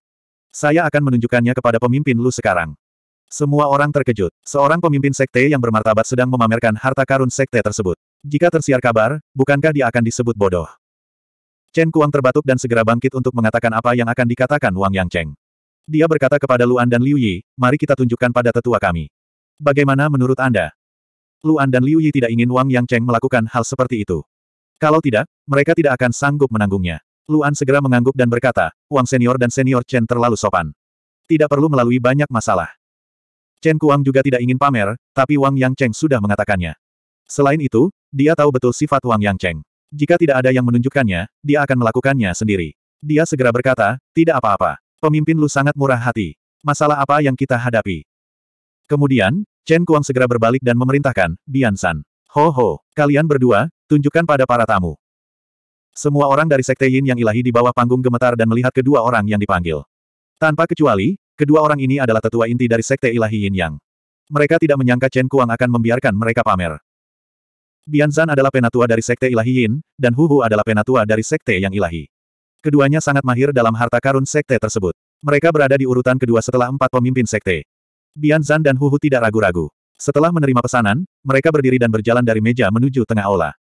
Saya akan menunjukkannya kepada pemimpin Lu sekarang. Semua orang terkejut. Seorang pemimpin sekte yang bermartabat sedang memamerkan harta karun sekte tersebut. Jika tersiar kabar, bukankah dia akan disebut bodoh? Chen Kuang terbatuk dan segera bangkit untuk mengatakan apa yang akan dikatakan Wang Yang Cheng. Dia berkata kepada Luan dan Liu Yi, mari kita tunjukkan pada tetua kami. Bagaimana menurut Anda? Luan dan Liu Yi tidak ingin Wang Yang Cheng melakukan hal seperti itu. Kalau tidak, mereka tidak akan sanggup menanggungnya. Luan segera mengangguk dan berkata, Wang senior dan senior Chen terlalu sopan. Tidak perlu melalui banyak masalah. Chen Kuang juga tidak ingin pamer, tapi Wang Yang Cheng sudah mengatakannya. Selain itu, dia tahu betul sifat Wang Yang Cheng. Jika tidak ada yang menunjukkannya, dia akan melakukannya sendiri. Dia segera berkata, tidak apa-apa. Pemimpin Lu sangat murah hati. Masalah apa yang kita hadapi? Kemudian, Chen Kuang segera berbalik dan memerintahkan, Bian San. Ho ho, kalian berdua, tunjukkan pada para tamu. Semua orang dari Sekte Yin yang ilahi di bawah panggung gemetar dan melihat kedua orang yang dipanggil. Tanpa kecuali, kedua orang ini adalah tetua inti dari Sekte Ilahi Yin Yang. Mereka tidak menyangka Chen Kuang akan membiarkan mereka pamer. Bian Bianzan adalah penatua dari Sekte Ilahi Yin, dan Hu Hu adalah penatua dari Sekte Yang Ilahi. Keduanya sangat mahir dalam harta karun Sekte tersebut. Mereka berada di urutan kedua setelah empat pemimpin Sekte. Bian Bianzan dan Hu Hu tidak ragu-ragu. Setelah menerima pesanan, mereka berdiri dan berjalan dari meja menuju tengah aula.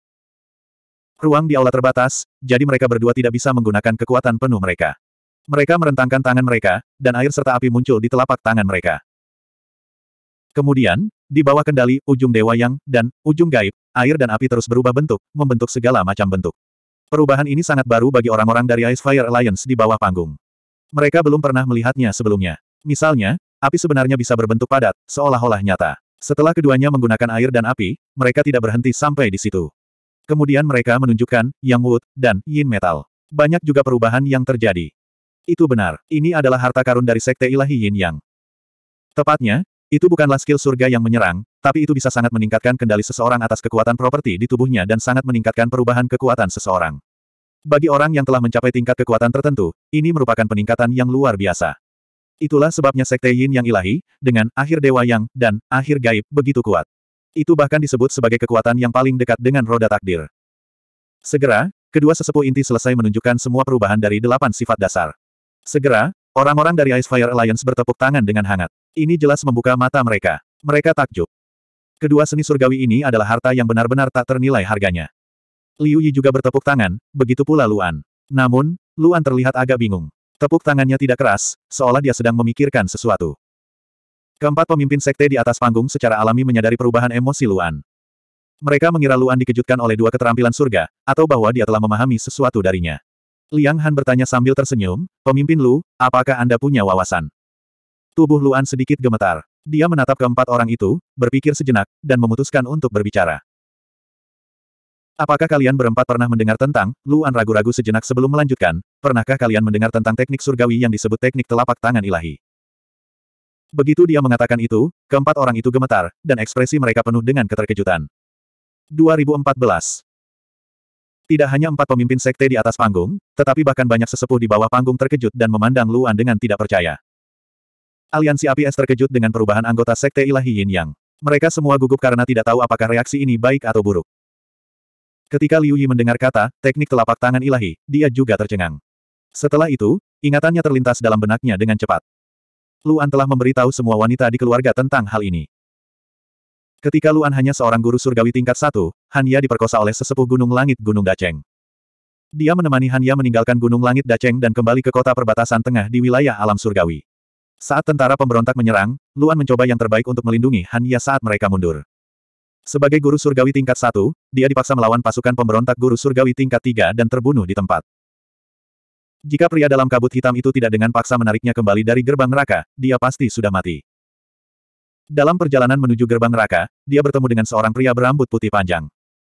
Ruang di aula terbatas, jadi mereka berdua tidak bisa menggunakan kekuatan penuh mereka. Mereka merentangkan tangan mereka, dan air serta api muncul di telapak tangan mereka. Kemudian, di bawah kendali, ujung Dewa Yang, dan, ujung gaib, air dan api terus berubah bentuk, membentuk segala macam bentuk. Perubahan ini sangat baru bagi orang-orang dari Ice Fire Alliance di bawah panggung. Mereka belum pernah melihatnya sebelumnya. Misalnya, api sebenarnya bisa berbentuk padat, seolah-olah nyata. Setelah keduanya menggunakan air dan api, mereka tidak berhenti sampai di situ. Kemudian mereka menunjukkan Yang Wood dan Yin Metal. Banyak juga perubahan yang terjadi. Itu benar, ini adalah harta karun dari Sekte Ilahi Yin Yang. Tepatnya, itu bukanlah skill surga yang menyerang, tapi itu bisa sangat meningkatkan kendali seseorang atas kekuatan properti di tubuhnya dan sangat meningkatkan perubahan kekuatan seseorang. Bagi orang yang telah mencapai tingkat kekuatan tertentu, ini merupakan peningkatan yang luar biasa. Itulah sebabnya Sekte Yin Yang Ilahi, dengan akhir Dewa Yang, dan akhir Gaib, begitu kuat. Itu bahkan disebut sebagai kekuatan yang paling dekat dengan roda takdir. Segera, kedua sesepuh inti selesai menunjukkan semua perubahan dari delapan sifat dasar. Segera, orang-orang dari Ice Fire Alliance bertepuk tangan dengan hangat. Ini jelas membuka mata mereka. Mereka takjub. Kedua seni surgawi ini adalah harta yang benar-benar tak ternilai harganya. Liu Yi juga bertepuk tangan, begitu pula Luan. Namun, Luan terlihat agak bingung. Tepuk tangannya tidak keras, seolah dia sedang memikirkan sesuatu. Keempat pemimpin sekte di atas panggung secara alami menyadari perubahan emosi Luan. Mereka mengira Luan dikejutkan oleh dua keterampilan surga, atau bahwa dia telah memahami sesuatu darinya. Liang Han bertanya sambil tersenyum, Pemimpin Lu, apakah Anda punya wawasan? Tubuh Luan sedikit gemetar. Dia menatap keempat orang itu, berpikir sejenak, dan memutuskan untuk berbicara. Apakah kalian berempat pernah mendengar tentang, Luan ragu-ragu sejenak sebelum melanjutkan, pernahkah kalian mendengar tentang teknik surgawi yang disebut teknik telapak tangan ilahi? Begitu dia mengatakan itu, keempat orang itu gemetar, dan ekspresi mereka penuh dengan keterkejutan. 2014 Tidak hanya empat pemimpin sekte di atas panggung, tetapi bahkan banyak sesepuh di bawah panggung terkejut dan memandang Luan dengan tidak percaya. Aliansi Api terkejut dengan perubahan anggota sekte ilahi Yin Yang. Mereka semua gugup karena tidak tahu apakah reaksi ini baik atau buruk. Ketika Liu Yi mendengar kata, teknik telapak tangan ilahi, dia juga tercengang. Setelah itu, ingatannya terlintas dalam benaknya dengan cepat. Luan telah memberitahu semua wanita di keluarga tentang hal ini. Ketika Luan hanya seorang guru surgawi tingkat satu, Hanya diperkosa oleh sesepuh Gunung Langit Gunung Daceng. Dia menemani Hanya meninggalkan Gunung Langit Daceng dan kembali ke kota perbatasan tengah di wilayah alam surgawi. Saat tentara pemberontak menyerang, Luan mencoba yang terbaik untuk melindungi Hanya saat mereka mundur. Sebagai guru surgawi tingkat satu, dia dipaksa melawan pasukan pemberontak guru surgawi tingkat tiga dan terbunuh di tempat. Jika pria dalam kabut hitam itu tidak dengan paksa menariknya kembali dari gerbang neraka, dia pasti sudah mati. Dalam perjalanan menuju gerbang neraka, dia bertemu dengan seorang pria berambut putih panjang.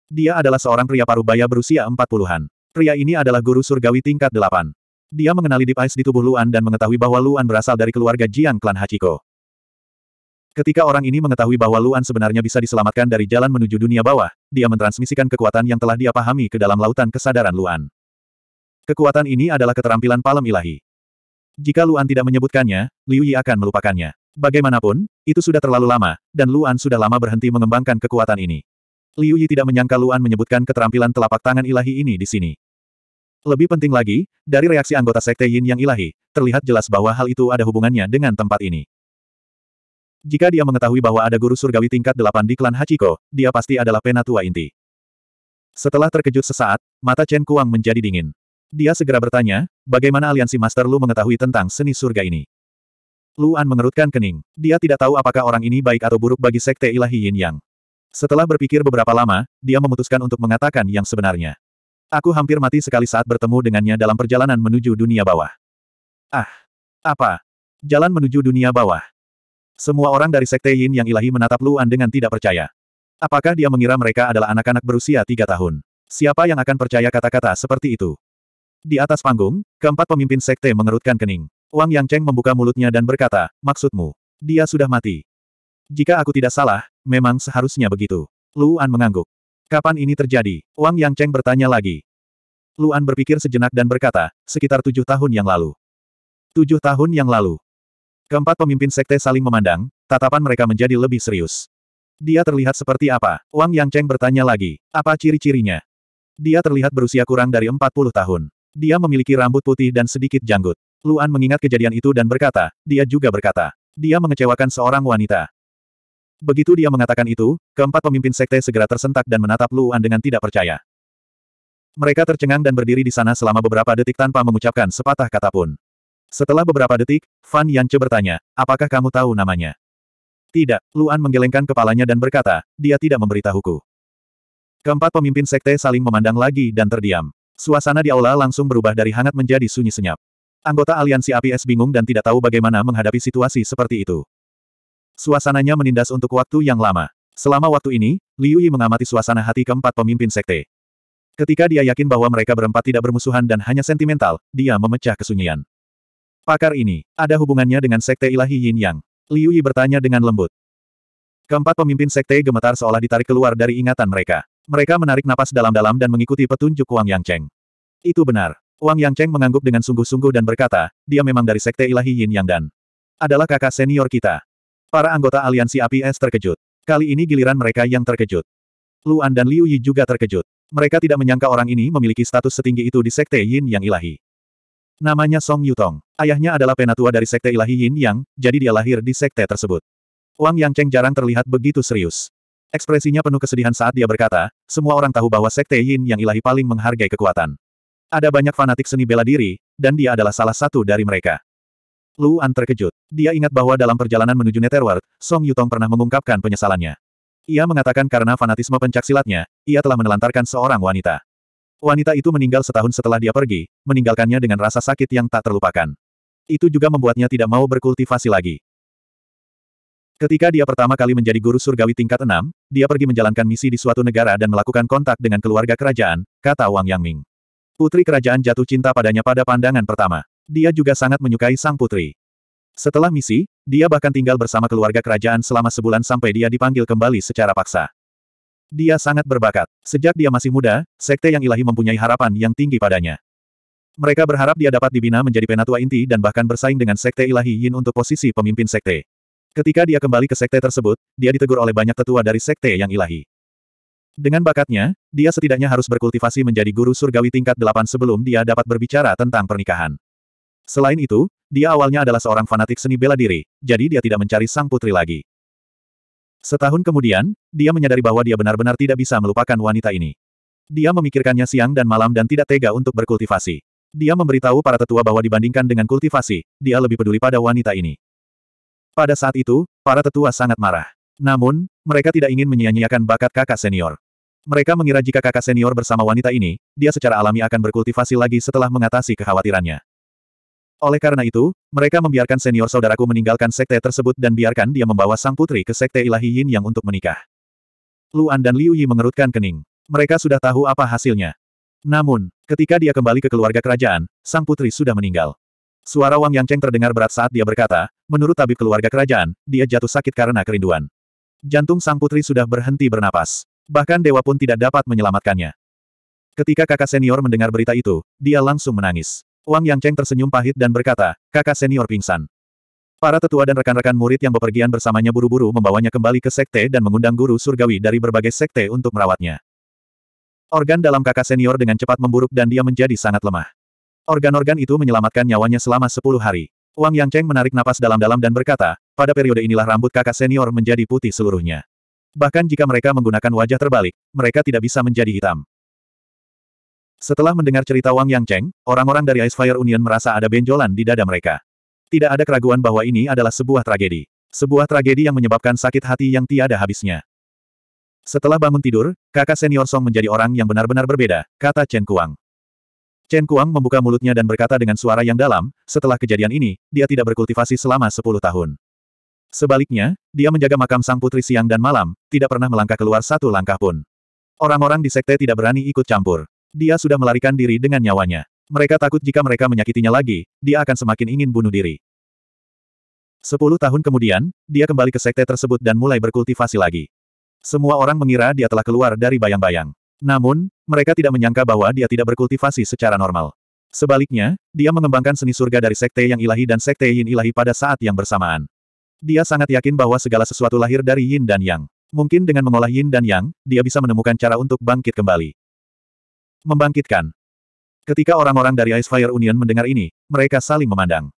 Dia adalah seorang pria parubaya berusia empat puluhan. Pria ini adalah guru surgawi tingkat delapan. Dia mengenali Deep Ice di tubuh Luan dan mengetahui bahwa Luan berasal dari keluarga Jiang klan Hachiko. Ketika orang ini mengetahui bahwa Luan sebenarnya bisa diselamatkan dari jalan menuju dunia bawah, dia mentransmisikan kekuatan yang telah dia pahami ke dalam lautan kesadaran Luan. Kekuatan ini adalah keterampilan palem ilahi. Jika Luan tidak menyebutkannya, Liu Yi akan melupakannya. Bagaimanapun, itu sudah terlalu lama, dan Luan sudah lama berhenti mengembangkan kekuatan ini. Liu Yi tidak menyangka Luan menyebutkan keterampilan telapak tangan ilahi ini di sini. Lebih penting lagi, dari reaksi anggota Sekte Yin yang ilahi, terlihat jelas bahwa hal itu ada hubungannya dengan tempat ini. Jika dia mengetahui bahwa ada guru surgawi tingkat delapan di klan Hachiko, dia pasti adalah penatua inti. Setelah terkejut sesaat, mata Chen Kuang menjadi dingin. Dia segera bertanya, bagaimana aliansi Master Lu mengetahui tentang seni surga ini? Luan mengerutkan kening. Dia tidak tahu apakah orang ini baik atau buruk bagi Sekte Ilahi Yin Yang. Setelah berpikir beberapa lama, dia memutuskan untuk mengatakan yang sebenarnya. Aku hampir mati sekali saat bertemu dengannya dalam perjalanan menuju dunia bawah. Ah! Apa? Jalan menuju dunia bawah. Semua orang dari Sekte Yin Yang Ilahi menatap Luan dengan tidak percaya. Apakah dia mengira mereka adalah anak-anak berusia tiga tahun? Siapa yang akan percaya kata-kata seperti itu? Di atas panggung, keempat pemimpin sekte mengerutkan kening. Wang Yang Cheng membuka mulutnya dan berkata, maksudmu, dia sudah mati. Jika aku tidak salah, memang seharusnya begitu. Luan mengangguk. Kapan ini terjadi? Wang Yang Cheng bertanya lagi. Luan berpikir sejenak dan berkata, sekitar tujuh tahun yang lalu. Tujuh tahun yang lalu. Keempat pemimpin sekte saling memandang, tatapan mereka menjadi lebih serius. Dia terlihat seperti apa? Wang Yang Cheng bertanya lagi. Apa ciri-cirinya? Dia terlihat berusia kurang dari 40 tahun. Dia memiliki rambut putih dan sedikit janggut. Luan mengingat kejadian itu dan berkata, dia juga berkata, dia mengecewakan seorang wanita. Begitu dia mengatakan itu, keempat pemimpin sekte segera tersentak dan menatap Luan dengan tidak percaya. Mereka tercengang dan berdiri di sana selama beberapa detik tanpa mengucapkan sepatah kata pun. Setelah beberapa detik, Fan Yance bertanya, apakah kamu tahu namanya? Tidak, Luan menggelengkan kepalanya dan berkata, dia tidak memberitahuku. Keempat pemimpin sekte saling memandang lagi dan terdiam. Suasana di aula langsung berubah dari hangat menjadi sunyi senyap. Anggota aliansi APS bingung dan tidak tahu bagaimana menghadapi situasi seperti itu. Suasananya menindas untuk waktu yang lama. Selama waktu ini, Liu Yi mengamati suasana hati keempat pemimpin sekte. Ketika dia yakin bahwa mereka berempat tidak bermusuhan dan hanya sentimental, dia memecah kesunyian. Pakar ini, ada hubungannya dengan sekte ilahi Yin Yang. Liu Yi bertanya dengan lembut. Keempat pemimpin sekte gemetar seolah ditarik keluar dari ingatan mereka. Mereka menarik napas dalam-dalam dan mengikuti petunjuk Wang Yang Itu benar. Wang Yang mengangguk dengan sungguh-sungguh dan berkata, dia memang dari Sekte Ilahi Yin Yang Dan. Adalah kakak senior kita. Para anggota aliansi APS terkejut. Kali ini giliran mereka yang terkejut. Luan dan Liu Yi juga terkejut. Mereka tidak menyangka orang ini memiliki status setinggi itu di Sekte Yin Yang Ilahi. Namanya Song Yutong. Ayahnya adalah penatua dari Sekte Ilahi Yin Yang, jadi dia lahir di Sekte tersebut. Wang Yang jarang terlihat begitu serius. Ekspresinya penuh kesedihan saat dia berkata, semua orang tahu bahwa Sekte Yin yang ilahi paling menghargai kekuatan. Ada banyak fanatik seni bela diri, dan dia adalah salah satu dari mereka. Luan terkejut. Dia ingat bahwa dalam perjalanan menuju Netherworld, Song Yutong pernah mengungkapkan penyesalannya. Ia mengatakan karena fanatisme pencaksilatnya, ia telah menelantarkan seorang wanita. Wanita itu meninggal setahun setelah dia pergi, meninggalkannya dengan rasa sakit yang tak terlupakan. Itu juga membuatnya tidak mau berkultivasi lagi. Ketika dia pertama kali menjadi guru surgawi tingkat 6, dia pergi menjalankan misi di suatu negara dan melakukan kontak dengan keluarga kerajaan, kata Wang Yangming. Putri kerajaan jatuh cinta padanya pada pandangan pertama. Dia juga sangat menyukai sang putri. Setelah misi, dia bahkan tinggal bersama keluarga kerajaan selama sebulan sampai dia dipanggil kembali secara paksa. Dia sangat berbakat. Sejak dia masih muda, sekte yang ilahi mempunyai harapan yang tinggi padanya. Mereka berharap dia dapat dibina menjadi penatua inti dan bahkan bersaing dengan sekte ilahi Yin untuk posisi pemimpin sekte. Ketika dia kembali ke sekte tersebut, dia ditegur oleh banyak tetua dari sekte yang ilahi. Dengan bakatnya, dia setidaknya harus berkultivasi menjadi guru surgawi tingkat delapan sebelum dia dapat berbicara tentang pernikahan. Selain itu, dia awalnya adalah seorang fanatik seni bela diri, jadi dia tidak mencari sang putri lagi. Setahun kemudian, dia menyadari bahwa dia benar-benar tidak bisa melupakan wanita ini. Dia memikirkannya siang dan malam dan tidak tega untuk berkultivasi. Dia memberitahu para tetua bahwa dibandingkan dengan kultivasi, dia lebih peduli pada wanita ini. Pada saat itu, para tetua sangat marah. Namun, mereka tidak ingin menyia-nyiakan bakat kakak senior. Mereka mengira jika kakak senior bersama wanita ini, dia secara alami akan berkultivasi lagi setelah mengatasi kekhawatirannya. Oleh karena itu, mereka membiarkan senior saudaraku meninggalkan sekte tersebut dan biarkan dia membawa sang putri ke sekte ilahi Yin yang untuk menikah. Luan dan Liu Yi mengerutkan kening. Mereka sudah tahu apa hasilnya. Namun, ketika dia kembali ke keluarga kerajaan, sang putri sudah meninggal. Suara Wang Yangcheng terdengar berat saat dia berkata, menurut tabib keluarga kerajaan, dia jatuh sakit karena kerinduan. Jantung sang putri sudah berhenti bernapas. Bahkan dewa pun tidak dapat menyelamatkannya. Ketika kakak senior mendengar berita itu, dia langsung menangis. Wang Yangcheng tersenyum pahit dan berkata, kakak senior pingsan. Para tetua dan rekan-rekan murid yang bepergian bersamanya buru-buru membawanya kembali ke sekte dan mengundang guru surgawi dari berbagai sekte untuk merawatnya. Organ dalam kakak senior dengan cepat memburuk dan dia menjadi sangat lemah. Organ-organ itu menyelamatkan nyawanya selama sepuluh hari. Wang Yangcheng menarik napas dalam-dalam dan berkata, pada periode inilah rambut kakak senior menjadi putih seluruhnya. Bahkan jika mereka menggunakan wajah terbalik, mereka tidak bisa menjadi hitam. Setelah mendengar cerita Wang Yangcheng, orang-orang dari Icefire Union merasa ada benjolan di dada mereka. Tidak ada keraguan bahwa ini adalah sebuah tragedi. Sebuah tragedi yang menyebabkan sakit hati yang tiada habisnya. Setelah bangun tidur, kakak senior Song menjadi orang yang benar-benar berbeda, kata Chen Kuang. Chen Kuang membuka mulutnya dan berkata dengan suara yang dalam, setelah kejadian ini, dia tidak berkultivasi selama sepuluh tahun. Sebaliknya, dia menjaga makam sang putri siang dan malam, tidak pernah melangkah keluar satu langkah pun. Orang-orang di sekte tidak berani ikut campur. Dia sudah melarikan diri dengan nyawanya. Mereka takut jika mereka menyakitinya lagi, dia akan semakin ingin bunuh diri. Sepuluh tahun kemudian, dia kembali ke sekte tersebut dan mulai berkultivasi lagi. Semua orang mengira dia telah keluar dari bayang-bayang. Namun, mereka tidak menyangka bahwa dia tidak berkultivasi secara normal. Sebaliknya, dia mengembangkan seni surga dari sekte yang ilahi dan sekte yin ilahi pada saat yang bersamaan. Dia sangat yakin bahwa segala sesuatu lahir dari yin dan yang. Mungkin dengan mengolah yin dan yang, dia bisa menemukan cara untuk bangkit kembali. Membangkitkan. Ketika orang-orang dari Ice Fire Union mendengar ini, mereka saling memandang.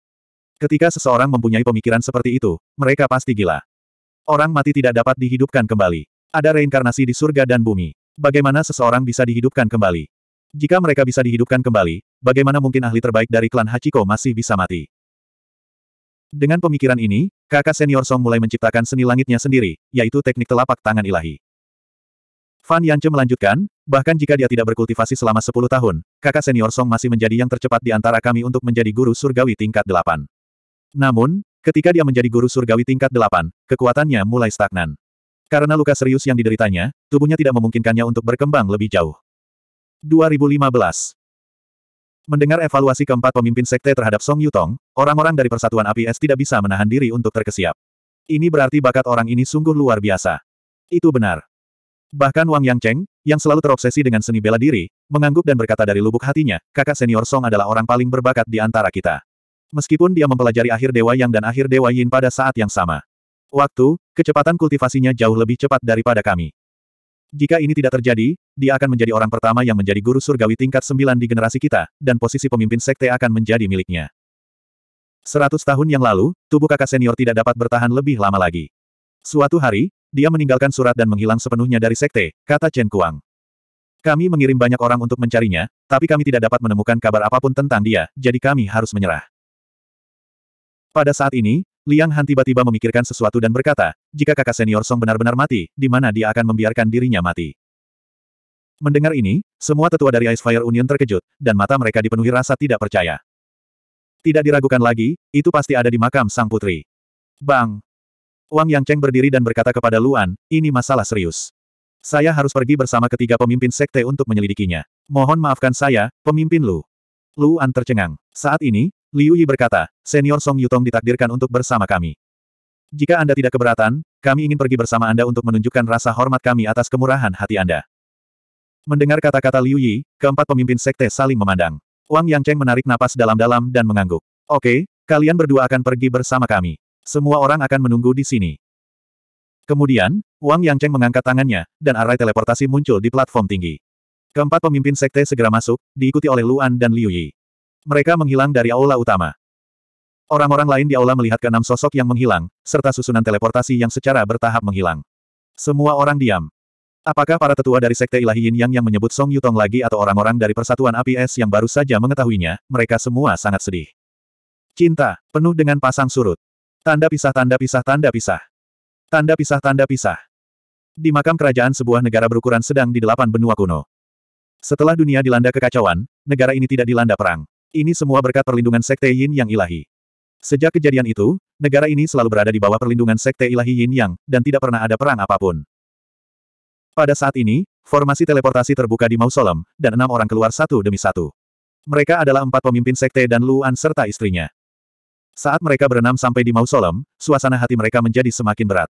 Ketika seseorang mempunyai pemikiran seperti itu, mereka pasti gila. Orang mati tidak dapat dihidupkan kembali. Ada reinkarnasi di surga dan bumi. Bagaimana seseorang bisa dihidupkan kembali? Jika mereka bisa dihidupkan kembali, bagaimana mungkin ahli terbaik dari klan Hachiko masih bisa mati? Dengan pemikiran ini, kakak senior Song mulai menciptakan seni langitnya sendiri, yaitu teknik telapak tangan ilahi. Fan Yance melanjutkan, bahkan jika dia tidak berkultivasi selama 10 tahun, kakak senior Song masih menjadi yang tercepat di antara kami untuk menjadi guru surgawi tingkat 8. Namun, ketika dia menjadi guru surgawi tingkat 8, kekuatannya mulai stagnan. Karena luka serius yang dideritanya, tubuhnya tidak memungkinkannya untuk berkembang lebih jauh. 2015 Mendengar evaluasi keempat pemimpin sekte terhadap Song Yutong, orang-orang dari Persatuan Api Es tidak bisa menahan diri untuk terkesiap. Ini berarti bakat orang ini sungguh luar biasa. Itu benar. Bahkan Wang Yang Cheng, yang selalu terobsesi dengan seni bela diri, mengangguk dan berkata dari lubuk hatinya, kakak senior Song adalah orang paling berbakat di antara kita. Meskipun dia mempelajari akhir Dewa Yang dan akhir Dewa Yin pada saat yang sama. Waktu, kecepatan kultivasinya jauh lebih cepat daripada kami. Jika ini tidak terjadi, dia akan menjadi orang pertama yang menjadi guru surgawi tingkat 9 di generasi kita, dan posisi pemimpin sekte akan menjadi miliknya. Seratus tahun yang lalu, tubuh kakak senior tidak dapat bertahan lebih lama lagi. Suatu hari, dia meninggalkan surat dan menghilang sepenuhnya dari sekte, kata Chen Kuang. Kami mengirim banyak orang untuk mencarinya, tapi kami tidak dapat menemukan kabar apapun tentang dia, jadi kami harus menyerah. Pada saat ini, Liang Han tiba-tiba memikirkan sesuatu dan berkata, jika kakak senior Song benar-benar mati, di mana dia akan membiarkan dirinya mati. Mendengar ini, semua tetua dari Ice Fire Union terkejut, dan mata mereka dipenuhi rasa tidak percaya. Tidak diragukan lagi, itu pasti ada di makam sang putri. Bang! Wang Yang Cheng berdiri dan berkata kepada Luan, ini masalah serius. Saya harus pergi bersama ketiga pemimpin sekte untuk menyelidikinya. Mohon maafkan saya, pemimpin Lu. Luan tercengang. Saat ini, Liu Yi berkata, senior Song Yutong ditakdirkan untuk bersama kami. Jika Anda tidak keberatan, kami ingin pergi bersama Anda untuk menunjukkan rasa hormat kami atas kemurahan hati Anda. Mendengar kata-kata Liu Yi, keempat pemimpin sekte saling memandang. Wang Yang Cheng menarik napas dalam-dalam dan mengangguk. Oke, kalian berdua akan pergi bersama kami. Semua orang akan menunggu di sini. Kemudian, Wang Yang Cheng mengangkat tangannya, dan arai teleportasi muncul di platform tinggi. Keempat pemimpin sekte segera masuk, diikuti oleh Luan dan Liu Yi. Mereka menghilang dari aula utama. Orang-orang lain di aula melihat keenam sosok yang menghilang, serta susunan teleportasi yang secara bertahap menghilang. Semua orang diam. Apakah para tetua dari Sekte Ilahi Yin Yang yang menyebut Song Yutong lagi atau orang-orang dari Persatuan APS yang baru saja mengetahuinya, mereka semua sangat sedih. Cinta, penuh dengan pasang surut. Tanda pisah tanda pisah tanda pisah. Tanda pisah tanda pisah. Di makam kerajaan sebuah negara berukuran sedang di delapan benua kuno. Setelah dunia dilanda kekacauan, negara ini tidak dilanda perang. Ini semua berkat perlindungan Sekte Yin Yang Ilahi. Sejak kejadian itu, negara ini selalu berada di bawah perlindungan Sekte Ilahi Yin Yang, dan tidak pernah ada perang apapun. Pada saat ini, formasi teleportasi terbuka di mausolem, dan enam orang keluar satu demi satu. Mereka adalah empat pemimpin Sekte dan Luan serta istrinya. Saat mereka berenam sampai di mausolem, suasana hati mereka menjadi semakin berat.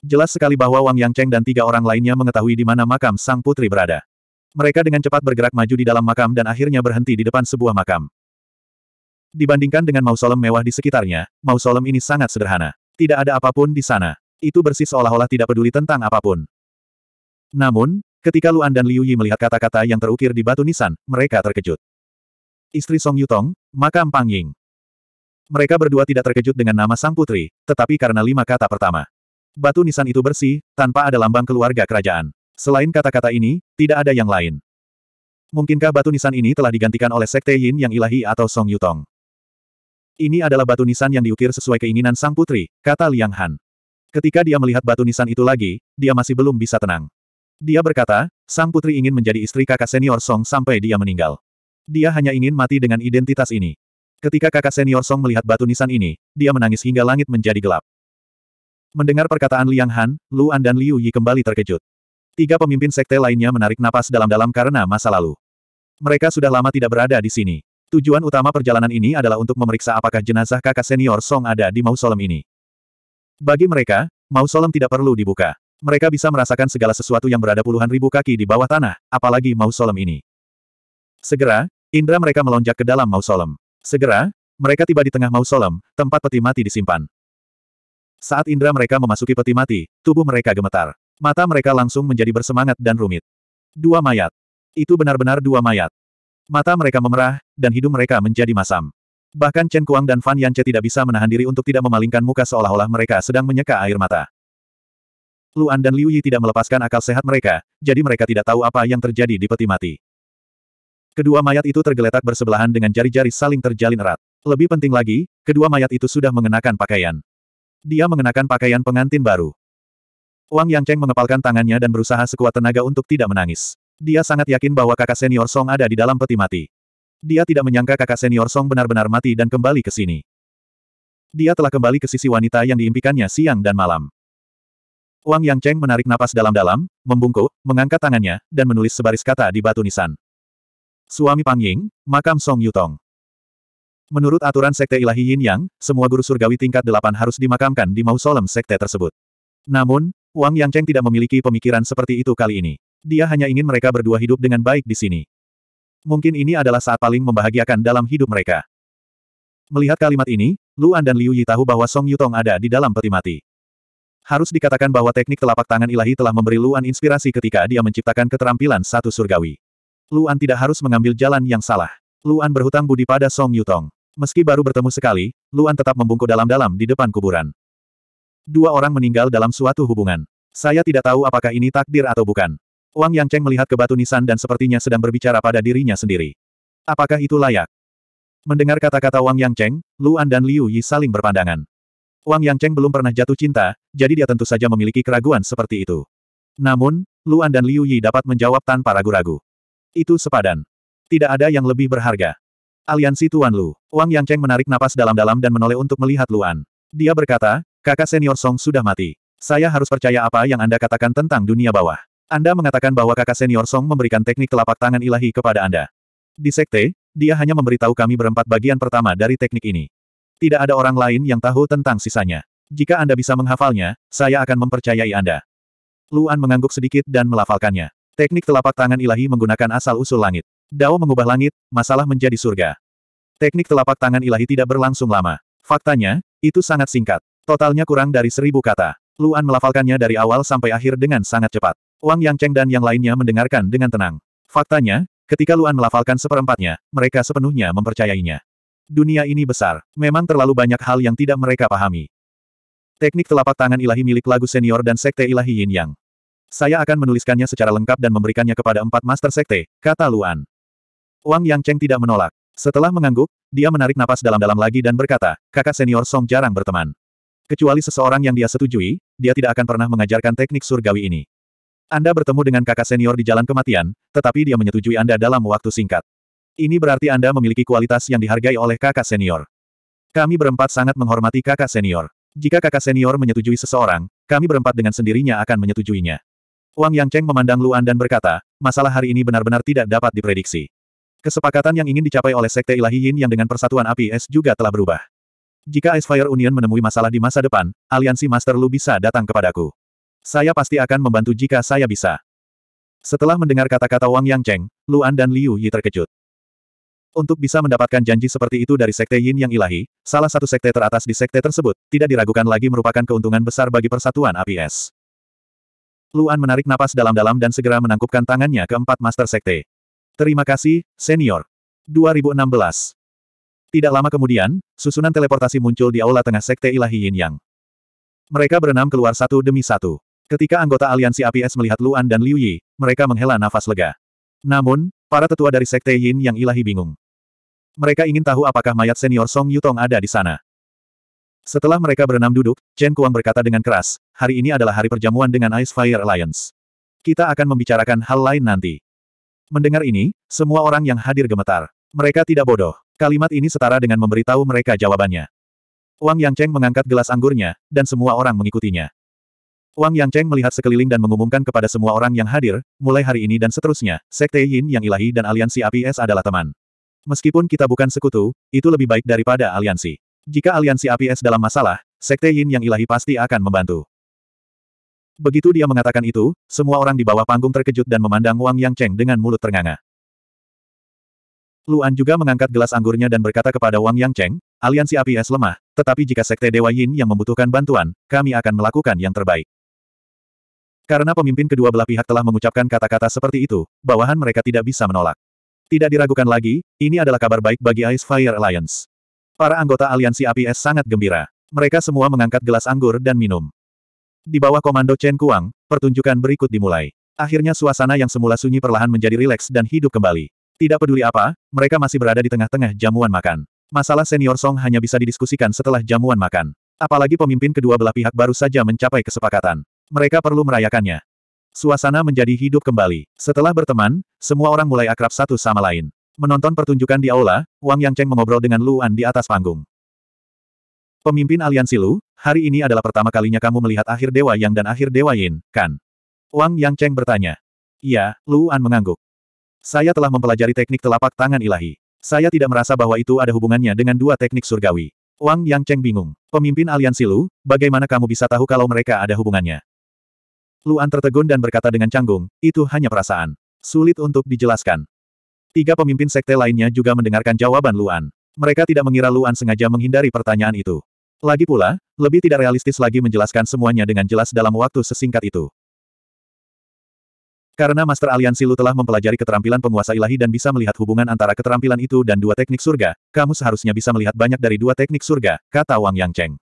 Jelas sekali bahwa Wang Yangcheng dan tiga orang lainnya mengetahui di mana makam sang putri berada. Mereka dengan cepat bergerak maju di dalam makam dan akhirnya berhenti di depan sebuah makam. Dibandingkan dengan mausolem mewah di sekitarnya, mausolem ini sangat sederhana. Tidak ada apapun di sana. Itu bersih seolah-olah tidak peduli tentang apapun. Namun, ketika Luan dan Liu Yi melihat kata-kata yang terukir di batu nisan, mereka terkejut. Istri Song Yutong, makam Pang Ying. Mereka berdua tidak terkejut dengan nama sang putri, tetapi karena lima kata pertama. Batu nisan itu bersih, tanpa ada lambang keluarga kerajaan. Selain kata-kata ini, tidak ada yang lain. Mungkinkah batu nisan ini telah digantikan oleh Sekte Yin yang ilahi atau Song Yutong? Ini adalah batu nisan yang diukir sesuai keinginan sang putri, kata Liang Han. Ketika dia melihat batu nisan itu lagi, dia masih belum bisa tenang. Dia berkata, sang putri ingin menjadi istri kakak senior Song sampai dia meninggal. Dia hanya ingin mati dengan identitas ini. Ketika kakak senior Song melihat batu nisan ini, dia menangis hingga langit menjadi gelap. Mendengar perkataan Liang Han, Lu An dan Liu Yi kembali terkejut. Tiga pemimpin sekte lainnya menarik napas dalam-dalam karena masa lalu. Mereka sudah lama tidak berada di sini. Tujuan utama perjalanan ini adalah untuk memeriksa apakah jenazah kakak senior Song ada di mausolem ini. Bagi mereka, mausolem tidak perlu dibuka. Mereka bisa merasakan segala sesuatu yang berada puluhan ribu kaki di bawah tanah, apalagi mausolem ini. Segera, indera mereka melonjak ke dalam mausolem. Segera, mereka tiba di tengah mausolem, tempat peti mati disimpan. Saat indera mereka memasuki peti mati, tubuh mereka gemetar. Mata mereka langsung menjadi bersemangat dan rumit. Dua mayat. Itu benar-benar dua mayat. Mata mereka memerah, dan hidung mereka menjadi masam. Bahkan Chen Kuang dan Fan Yance tidak bisa menahan diri untuk tidak memalingkan muka seolah-olah mereka sedang menyeka air mata. Luan dan Liu Yi tidak melepaskan akal sehat mereka, jadi mereka tidak tahu apa yang terjadi di peti mati. Kedua mayat itu tergeletak bersebelahan dengan jari-jari saling terjalin erat. Lebih penting lagi, kedua mayat itu sudah mengenakan pakaian. Dia mengenakan pakaian pengantin baru. Wang Yangcheng mengepalkan tangannya dan berusaha sekuat tenaga untuk tidak menangis. Dia sangat yakin bahwa kakak senior Song ada di dalam peti mati. Dia tidak menyangka kakak senior Song benar-benar mati dan kembali ke sini. Dia telah kembali ke sisi wanita yang diimpikannya siang dan malam. Wang Yangcheng menarik napas dalam-dalam, membungkuk, mengangkat tangannya, dan menulis sebaris kata di batu nisan. Suami Pang Ying, makam Song Yutong. Menurut aturan Sekte Ilahi Yin Yang, semua guru surgawi tingkat delapan harus dimakamkan di mausoleum Sekte tersebut. Namun, Wang Yangcheng tidak memiliki pemikiran seperti itu kali ini. Dia hanya ingin mereka berdua hidup dengan baik di sini. Mungkin ini adalah saat paling membahagiakan dalam hidup mereka. Melihat kalimat ini, Luan dan Liu Yi tahu bahwa Song Yutong ada di dalam peti mati. Harus dikatakan bahwa teknik telapak tangan ilahi telah memberi Luan inspirasi ketika dia menciptakan keterampilan satu surgawi. Luan tidak harus mengambil jalan yang salah. Luan berhutang budi pada Song Yutong. Meski baru bertemu sekali, Luan tetap membungkuk dalam-dalam di depan kuburan. Dua orang meninggal dalam suatu hubungan. Saya tidak tahu apakah ini takdir atau bukan. Wang Yang Cheng melihat ke batu nisan dan sepertinya sedang berbicara pada dirinya sendiri. Apakah itu layak? Mendengar kata-kata Wang Yang Cheng, Luan dan Liu Yi saling berpandangan. Wang Yang Cheng belum pernah jatuh cinta, jadi dia tentu saja memiliki keraguan seperti itu. Namun, Luan dan Liu Yi dapat menjawab tanpa ragu-ragu. Itu sepadan. Tidak ada yang lebih berharga. Aliansi Tuan Lu. Wang Yang Cheng menarik napas dalam-dalam dan menoleh untuk melihat Luan. Dia berkata, Kakak senior Song sudah mati. Saya harus percaya apa yang Anda katakan tentang dunia bawah. Anda mengatakan bahwa kakak senior Song memberikan teknik telapak tangan ilahi kepada Anda. Di sekte, dia hanya memberitahu kami berempat bagian pertama dari teknik ini. Tidak ada orang lain yang tahu tentang sisanya. Jika Anda bisa menghafalnya, saya akan mempercayai Anda. Luan mengangguk sedikit dan melafalkannya. Teknik telapak tangan ilahi menggunakan asal-usul langit. Dao mengubah langit, masalah menjadi surga. Teknik telapak tangan ilahi tidak berlangsung lama. Faktanya, itu sangat singkat. Totalnya kurang dari seribu kata. Luan melafalkannya dari awal sampai akhir dengan sangat cepat. Wang Yang Cheng dan yang lainnya mendengarkan dengan tenang. Faktanya, ketika Luan melafalkan seperempatnya, mereka sepenuhnya mempercayainya. Dunia ini besar, memang terlalu banyak hal yang tidak mereka pahami. Teknik telapak tangan ilahi milik lagu senior dan sekte ilahi Yin Yang. Saya akan menuliskannya secara lengkap dan memberikannya kepada empat master sekte, kata Luan. Wang Yang Cheng tidak menolak. Setelah mengangguk, dia menarik napas dalam-dalam lagi dan berkata, kakak senior Song jarang berteman. Kecuali seseorang yang dia setujui, dia tidak akan pernah mengajarkan teknik surgawi ini. Anda bertemu dengan kakak senior di jalan kematian, tetapi dia menyetujui Anda dalam waktu singkat. Ini berarti Anda memiliki kualitas yang dihargai oleh kakak senior. Kami berempat sangat menghormati kakak senior. Jika kakak senior menyetujui seseorang, kami berempat dengan sendirinya akan menyetujuinya. Wang Yang Cheng memandang Luan dan berkata, masalah hari ini benar-benar tidak dapat diprediksi. Kesepakatan yang ingin dicapai oleh Sekte Ilahi Yin yang dengan persatuan api es juga telah berubah. Jika Ice Fire Union menemui masalah di masa depan, aliansi Master Lu bisa datang kepadaku. Saya pasti akan membantu jika saya bisa. Setelah mendengar kata-kata Wang Yang Cheng, Luan dan Liu Yi terkejut. Untuk bisa mendapatkan janji seperti itu dari Sekte Yin Yang Ilahi, salah satu sekte teratas di sekte tersebut, tidak diragukan lagi merupakan keuntungan besar bagi persatuan APS. Luan menarik napas dalam-dalam dan segera menangkupkan tangannya ke empat Master Sekte. Terima kasih, Senior. 2016 tidak lama kemudian, susunan teleportasi muncul di aula tengah Sekte Ilahi Yin Yang. Mereka berenam keluar satu demi satu. Ketika anggota aliansi APS melihat Luan dan Liu Yi, mereka menghela nafas lega. Namun, para tetua dari Sekte Yin Yang Ilahi bingung. Mereka ingin tahu apakah mayat senior Song Yutong ada di sana. Setelah mereka berenam duduk, Chen Kuang berkata dengan keras, hari ini adalah hari perjamuan dengan Ice Fire Alliance. Kita akan membicarakan hal lain nanti. Mendengar ini, semua orang yang hadir gemetar. Mereka tidak bodoh. Kalimat ini setara dengan memberitahu mereka jawabannya. Wang Yangcheng mengangkat gelas anggurnya, dan semua orang mengikutinya. Wang Yangcheng melihat sekeliling dan mengumumkan kepada semua orang yang hadir, mulai hari ini dan seterusnya, Sekte Yin yang ilahi dan aliansi APS adalah teman. Meskipun kita bukan sekutu, itu lebih baik daripada aliansi. Jika aliansi APS dalam masalah, Sekte Yin yang ilahi pasti akan membantu. Begitu dia mengatakan itu, semua orang di bawah panggung terkejut dan memandang Wang Yangcheng dengan mulut ternganga. Luan juga mengangkat gelas anggurnya dan berkata kepada Wang Yang Cheng, aliansi api es lemah, tetapi jika sekte Dewa Yin yang membutuhkan bantuan, kami akan melakukan yang terbaik. Karena pemimpin kedua belah pihak telah mengucapkan kata-kata seperti itu, bawahan mereka tidak bisa menolak. Tidak diragukan lagi, ini adalah kabar baik bagi Ice Fire Alliance. Para anggota aliansi api es sangat gembira. Mereka semua mengangkat gelas anggur dan minum. Di bawah komando Chen Kuang, pertunjukan berikut dimulai. Akhirnya suasana yang semula sunyi perlahan menjadi rileks dan hidup kembali. Tidak peduli apa, mereka masih berada di tengah-tengah jamuan makan. Masalah senior Song hanya bisa didiskusikan setelah jamuan makan. Apalagi pemimpin kedua belah pihak baru saja mencapai kesepakatan. Mereka perlu merayakannya. Suasana menjadi hidup kembali. Setelah berteman, semua orang mulai akrab satu sama lain. Menonton pertunjukan di aula, Wang Yangcheng mengobrol dengan Luan di atas panggung. Pemimpin aliansi Lu, hari ini adalah pertama kalinya kamu melihat akhir Dewa Yang dan akhir Dewa Yin, kan? Wang Yangcheng bertanya. Iya, Luan mengangguk. Saya telah mempelajari teknik telapak tangan ilahi. Saya tidak merasa bahwa itu ada hubungannya dengan dua teknik surgawi. Wang Yang Cheng bingung. Pemimpin aliansi Lu, bagaimana kamu bisa tahu kalau mereka ada hubungannya? Luan tertegun dan berkata dengan canggung, itu hanya perasaan. Sulit untuk dijelaskan. Tiga pemimpin sekte lainnya juga mendengarkan jawaban Luan. Mereka tidak mengira Luan sengaja menghindari pertanyaan itu. Lagi pula, lebih tidak realistis lagi menjelaskan semuanya dengan jelas dalam waktu sesingkat itu. Karena Master Aliansi Lu telah mempelajari keterampilan penguasa ilahi dan bisa melihat hubungan antara keterampilan itu dan dua teknik surga, kamu seharusnya bisa melihat banyak dari dua teknik surga, kata Wang Yang Cheng.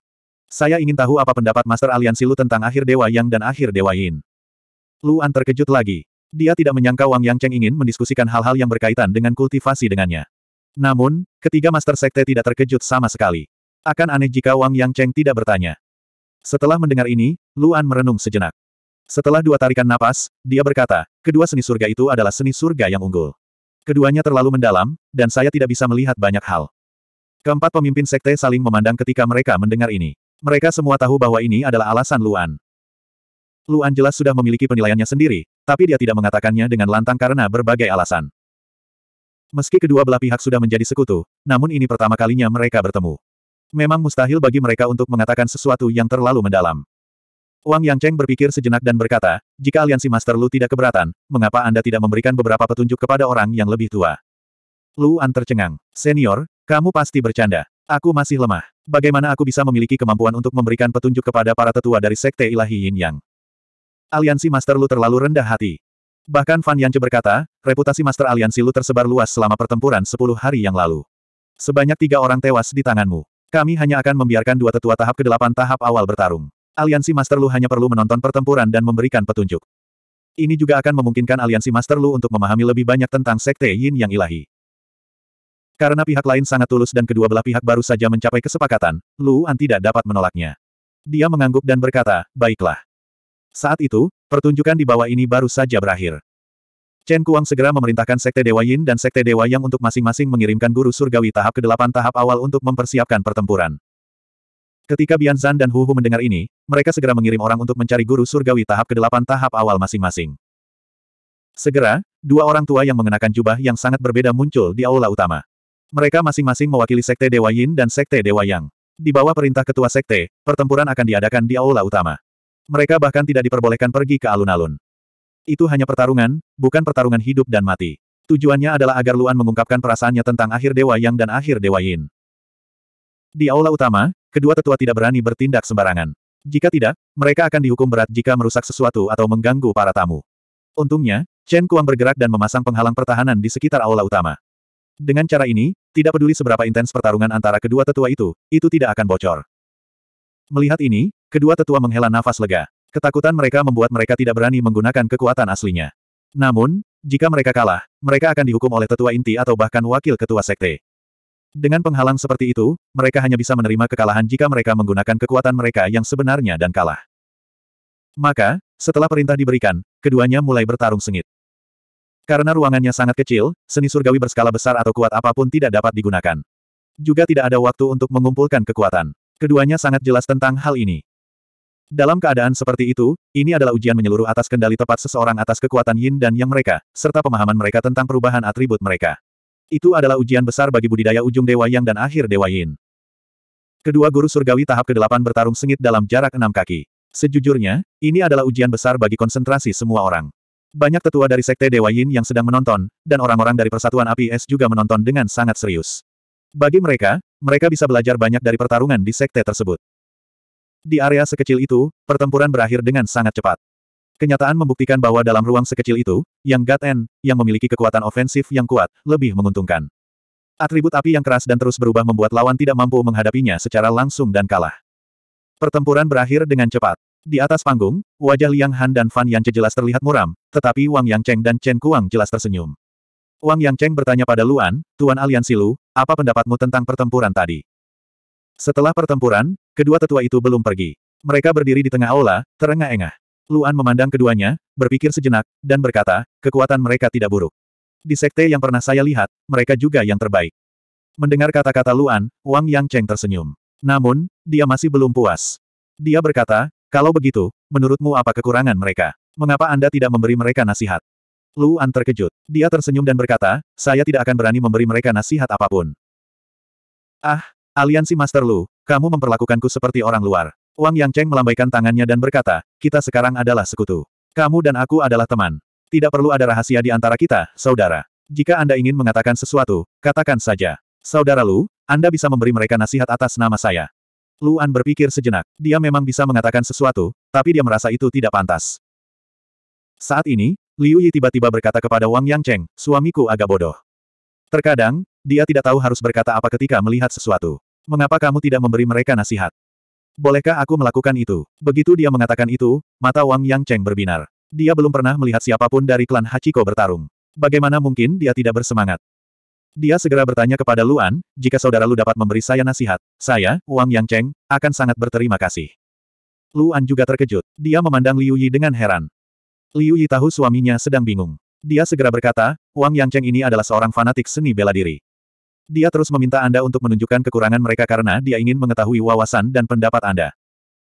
Saya ingin tahu apa pendapat Master Aliansi Lu tentang akhir Dewa Yang dan akhir Dewa Yin. Luan terkejut lagi. Dia tidak menyangka Wang Yang Cheng ingin mendiskusikan hal-hal yang berkaitan dengan kultivasi dengannya. Namun, ketiga Master Sekte tidak terkejut sama sekali. Akan aneh jika Wang Yang Cheng tidak bertanya. Setelah mendengar ini, Luan merenung sejenak. Setelah dua tarikan napas, dia berkata, kedua seni surga itu adalah seni surga yang unggul. Keduanya terlalu mendalam, dan saya tidak bisa melihat banyak hal. Keempat pemimpin sekte saling memandang ketika mereka mendengar ini. Mereka semua tahu bahwa ini adalah alasan Luan. Luan jelas sudah memiliki penilaiannya sendiri, tapi dia tidak mengatakannya dengan lantang karena berbagai alasan. Meski kedua belah pihak sudah menjadi sekutu, namun ini pertama kalinya mereka bertemu. Memang mustahil bagi mereka untuk mengatakan sesuatu yang terlalu mendalam. Wang Yangcheng berpikir sejenak dan berkata, jika aliansi Master Lu tidak keberatan, mengapa Anda tidak memberikan beberapa petunjuk kepada orang yang lebih tua? Lu An tercengang. Senior, kamu pasti bercanda. Aku masih lemah. Bagaimana aku bisa memiliki kemampuan untuk memberikan petunjuk kepada para tetua dari Sekte Ilahi Yin Yang? Aliansi Master Lu terlalu rendah hati. Bahkan Fan Yanche berkata, reputasi Master Aliansi Lu tersebar luas selama pertempuran 10 hari yang lalu. Sebanyak tiga orang tewas di tanganmu. Kami hanya akan membiarkan dua tetua tahap ke-8 tahap awal bertarung. Aliansi Master Lu hanya perlu menonton pertempuran dan memberikan petunjuk. Ini juga akan memungkinkan aliansi Master Lu untuk memahami lebih banyak tentang Sekte Yin yang ilahi. Karena pihak lain sangat tulus dan kedua belah pihak baru saja mencapai kesepakatan, Lu An tidak dapat menolaknya. Dia mengangguk dan berkata, baiklah. Saat itu, pertunjukan di bawah ini baru saja berakhir. Chen Kuang segera memerintahkan Sekte Dewa Yin dan Sekte Dewa Yang untuk masing-masing mengirimkan guru surgawi tahap ke-8 tahap awal untuk mempersiapkan pertempuran. Ketika Bian Zan dan Hu Hu mendengar ini, mereka segera mengirim orang untuk mencari guru surgawi tahap ke-8 tahap awal masing-masing. Segera, dua orang tua yang mengenakan jubah yang sangat berbeda muncul di aula utama. Mereka masing-masing mewakili Sekte Dewa Yin dan Sekte Dewa Yang. Di bawah perintah ketua sekte, pertempuran akan diadakan di aula utama. Mereka bahkan tidak diperbolehkan pergi ke alun-alun. Itu hanya pertarungan, bukan pertarungan hidup dan mati. Tujuannya adalah agar Luan mengungkapkan perasaannya tentang akhir Dewa Yang dan akhir Dewa Yin. Di aula utama, kedua tetua tidak berani bertindak sembarangan. Jika tidak, mereka akan dihukum berat jika merusak sesuatu atau mengganggu para tamu. Untungnya, Chen Kuang bergerak dan memasang penghalang pertahanan di sekitar aula utama. Dengan cara ini, tidak peduli seberapa intens pertarungan antara kedua tetua itu, itu tidak akan bocor. Melihat ini, kedua tetua menghela nafas lega. Ketakutan mereka membuat mereka tidak berani menggunakan kekuatan aslinya. Namun, jika mereka kalah, mereka akan dihukum oleh tetua inti atau bahkan wakil ketua sekte. Dengan penghalang seperti itu, mereka hanya bisa menerima kekalahan jika mereka menggunakan kekuatan mereka yang sebenarnya dan kalah. Maka, setelah perintah diberikan, keduanya mulai bertarung sengit. Karena ruangannya sangat kecil, seni surgawi berskala besar atau kuat apapun tidak dapat digunakan. Juga tidak ada waktu untuk mengumpulkan kekuatan. Keduanya sangat jelas tentang hal ini. Dalam keadaan seperti itu, ini adalah ujian menyeluruh atas kendali tepat seseorang atas kekuatan yin dan yang mereka, serta pemahaman mereka tentang perubahan atribut mereka. Itu adalah ujian besar bagi budidaya ujung Dewa Yang dan akhir Dewa Yin. Kedua guru surgawi tahap ke-8 bertarung sengit dalam jarak enam kaki. Sejujurnya, ini adalah ujian besar bagi konsentrasi semua orang. Banyak tetua dari Sekte Dewa Yin yang sedang menonton, dan orang-orang dari Persatuan Api Es juga menonton dengan sangat serius. Bagi mereka, mereka bisa belajar banyak dari pertarungan di Sekte tersebut. Di area sekecil itu, pertempuran berakhir dengan sangat cepat. Kenyataan membuktikan bahwa dalam ruang sekecil itu, yang God N yang memiliki kekuatan ofensif yang kuat, lebih menguntungkan. Atribut api yang keras dan terus berubah membuat lawan tidak mampu menghadapinya secara langsung dan kalah. Pertempuran berakhir dengan cepat. Di atas panggung, wajah Liang Han dan Fan Yanche jelas terlihat muram, tetapi Wang Yang Cheng dan Chen Kuang jelas tersenyum. Wang Yang Cheng bertanya pada Luan, Tuan Aliansi Lu, apa pendapatmu tentang pertempuran tadi? Setelah pertempuran, kedua tetua itu belum pergi. Mereka berdiri di tengah aula, terengah-engah. Luan memandang keduanya, berpikir sejenak, dan berkata, kekuatan mereka tidak buruk. Di sekte yang pernah saya lihat, mereka juga yang terbaik. Mendengar kata-kata Luan, Wang Yang Cheng tersenyum. Namun, dia masih belum puas. Dia berkata, kalau begitu, menurutmu apa kekurangan mereka? Mengapa Anda tidak memberi mereka nasihat? Luan terkejut. Dia tersenyum dan berkata, saya tidak akan berani memberi mereka nasihat apapun. Ah, aliansi Master Lu, kamu memperlakukanku seperti orang luar. Wang Yangcheng melambaikan tangannya dan berkata, kita sekarang adalah sekutu. Kamu dan aku adalah teman. Tidak perlu ada rahasia di antara kita, saudara. Jika Anda ingin mengatakan sesuatu, katakan saja. Saudara Lu, Anda bisa memberi mereka nasihat atas nama saya. Luan berpikir sejenak. Dia memang bisa mengatakan sesuatu, tapi dia merasa itu tidak pantas. Saat ini, Liu Yi tiba-tiba berkata kepada Wang Yangcheng, suamiku agak bodoh. Terkadang, dia tidak tahu harus berkata apa ketika melihat sesuatu. Mengapa kamu tidak memberi mereka nasihat? Bolehkah aku melakukan itu? Begitu dia mengatakan itu, mata Wang Yang Cheng berbinar. Dia belum pernah melihat siapapun dari klan Hachiko bertarung. Bagaimana mungkin dia tidak bersemangat? Dia segera bertanya kepada Luan, jika saudara Lu dapat memberi saya nasihat, saya, Wang Yang Cheng, akan sangat berterima kasih. Luan juga terkejut. Dia memandang Liu Yi dengan heran. Liu Yi tahu suaminya sedang bingung. Dia segera berkata, Wang Yang Cheng ini adalah seorang fanatik seni bela diri. Dia terus meminta Anda untuk menunjukkan kekurangan mereka karena dia ingin mengetahui wawasan dan pendapat Anda.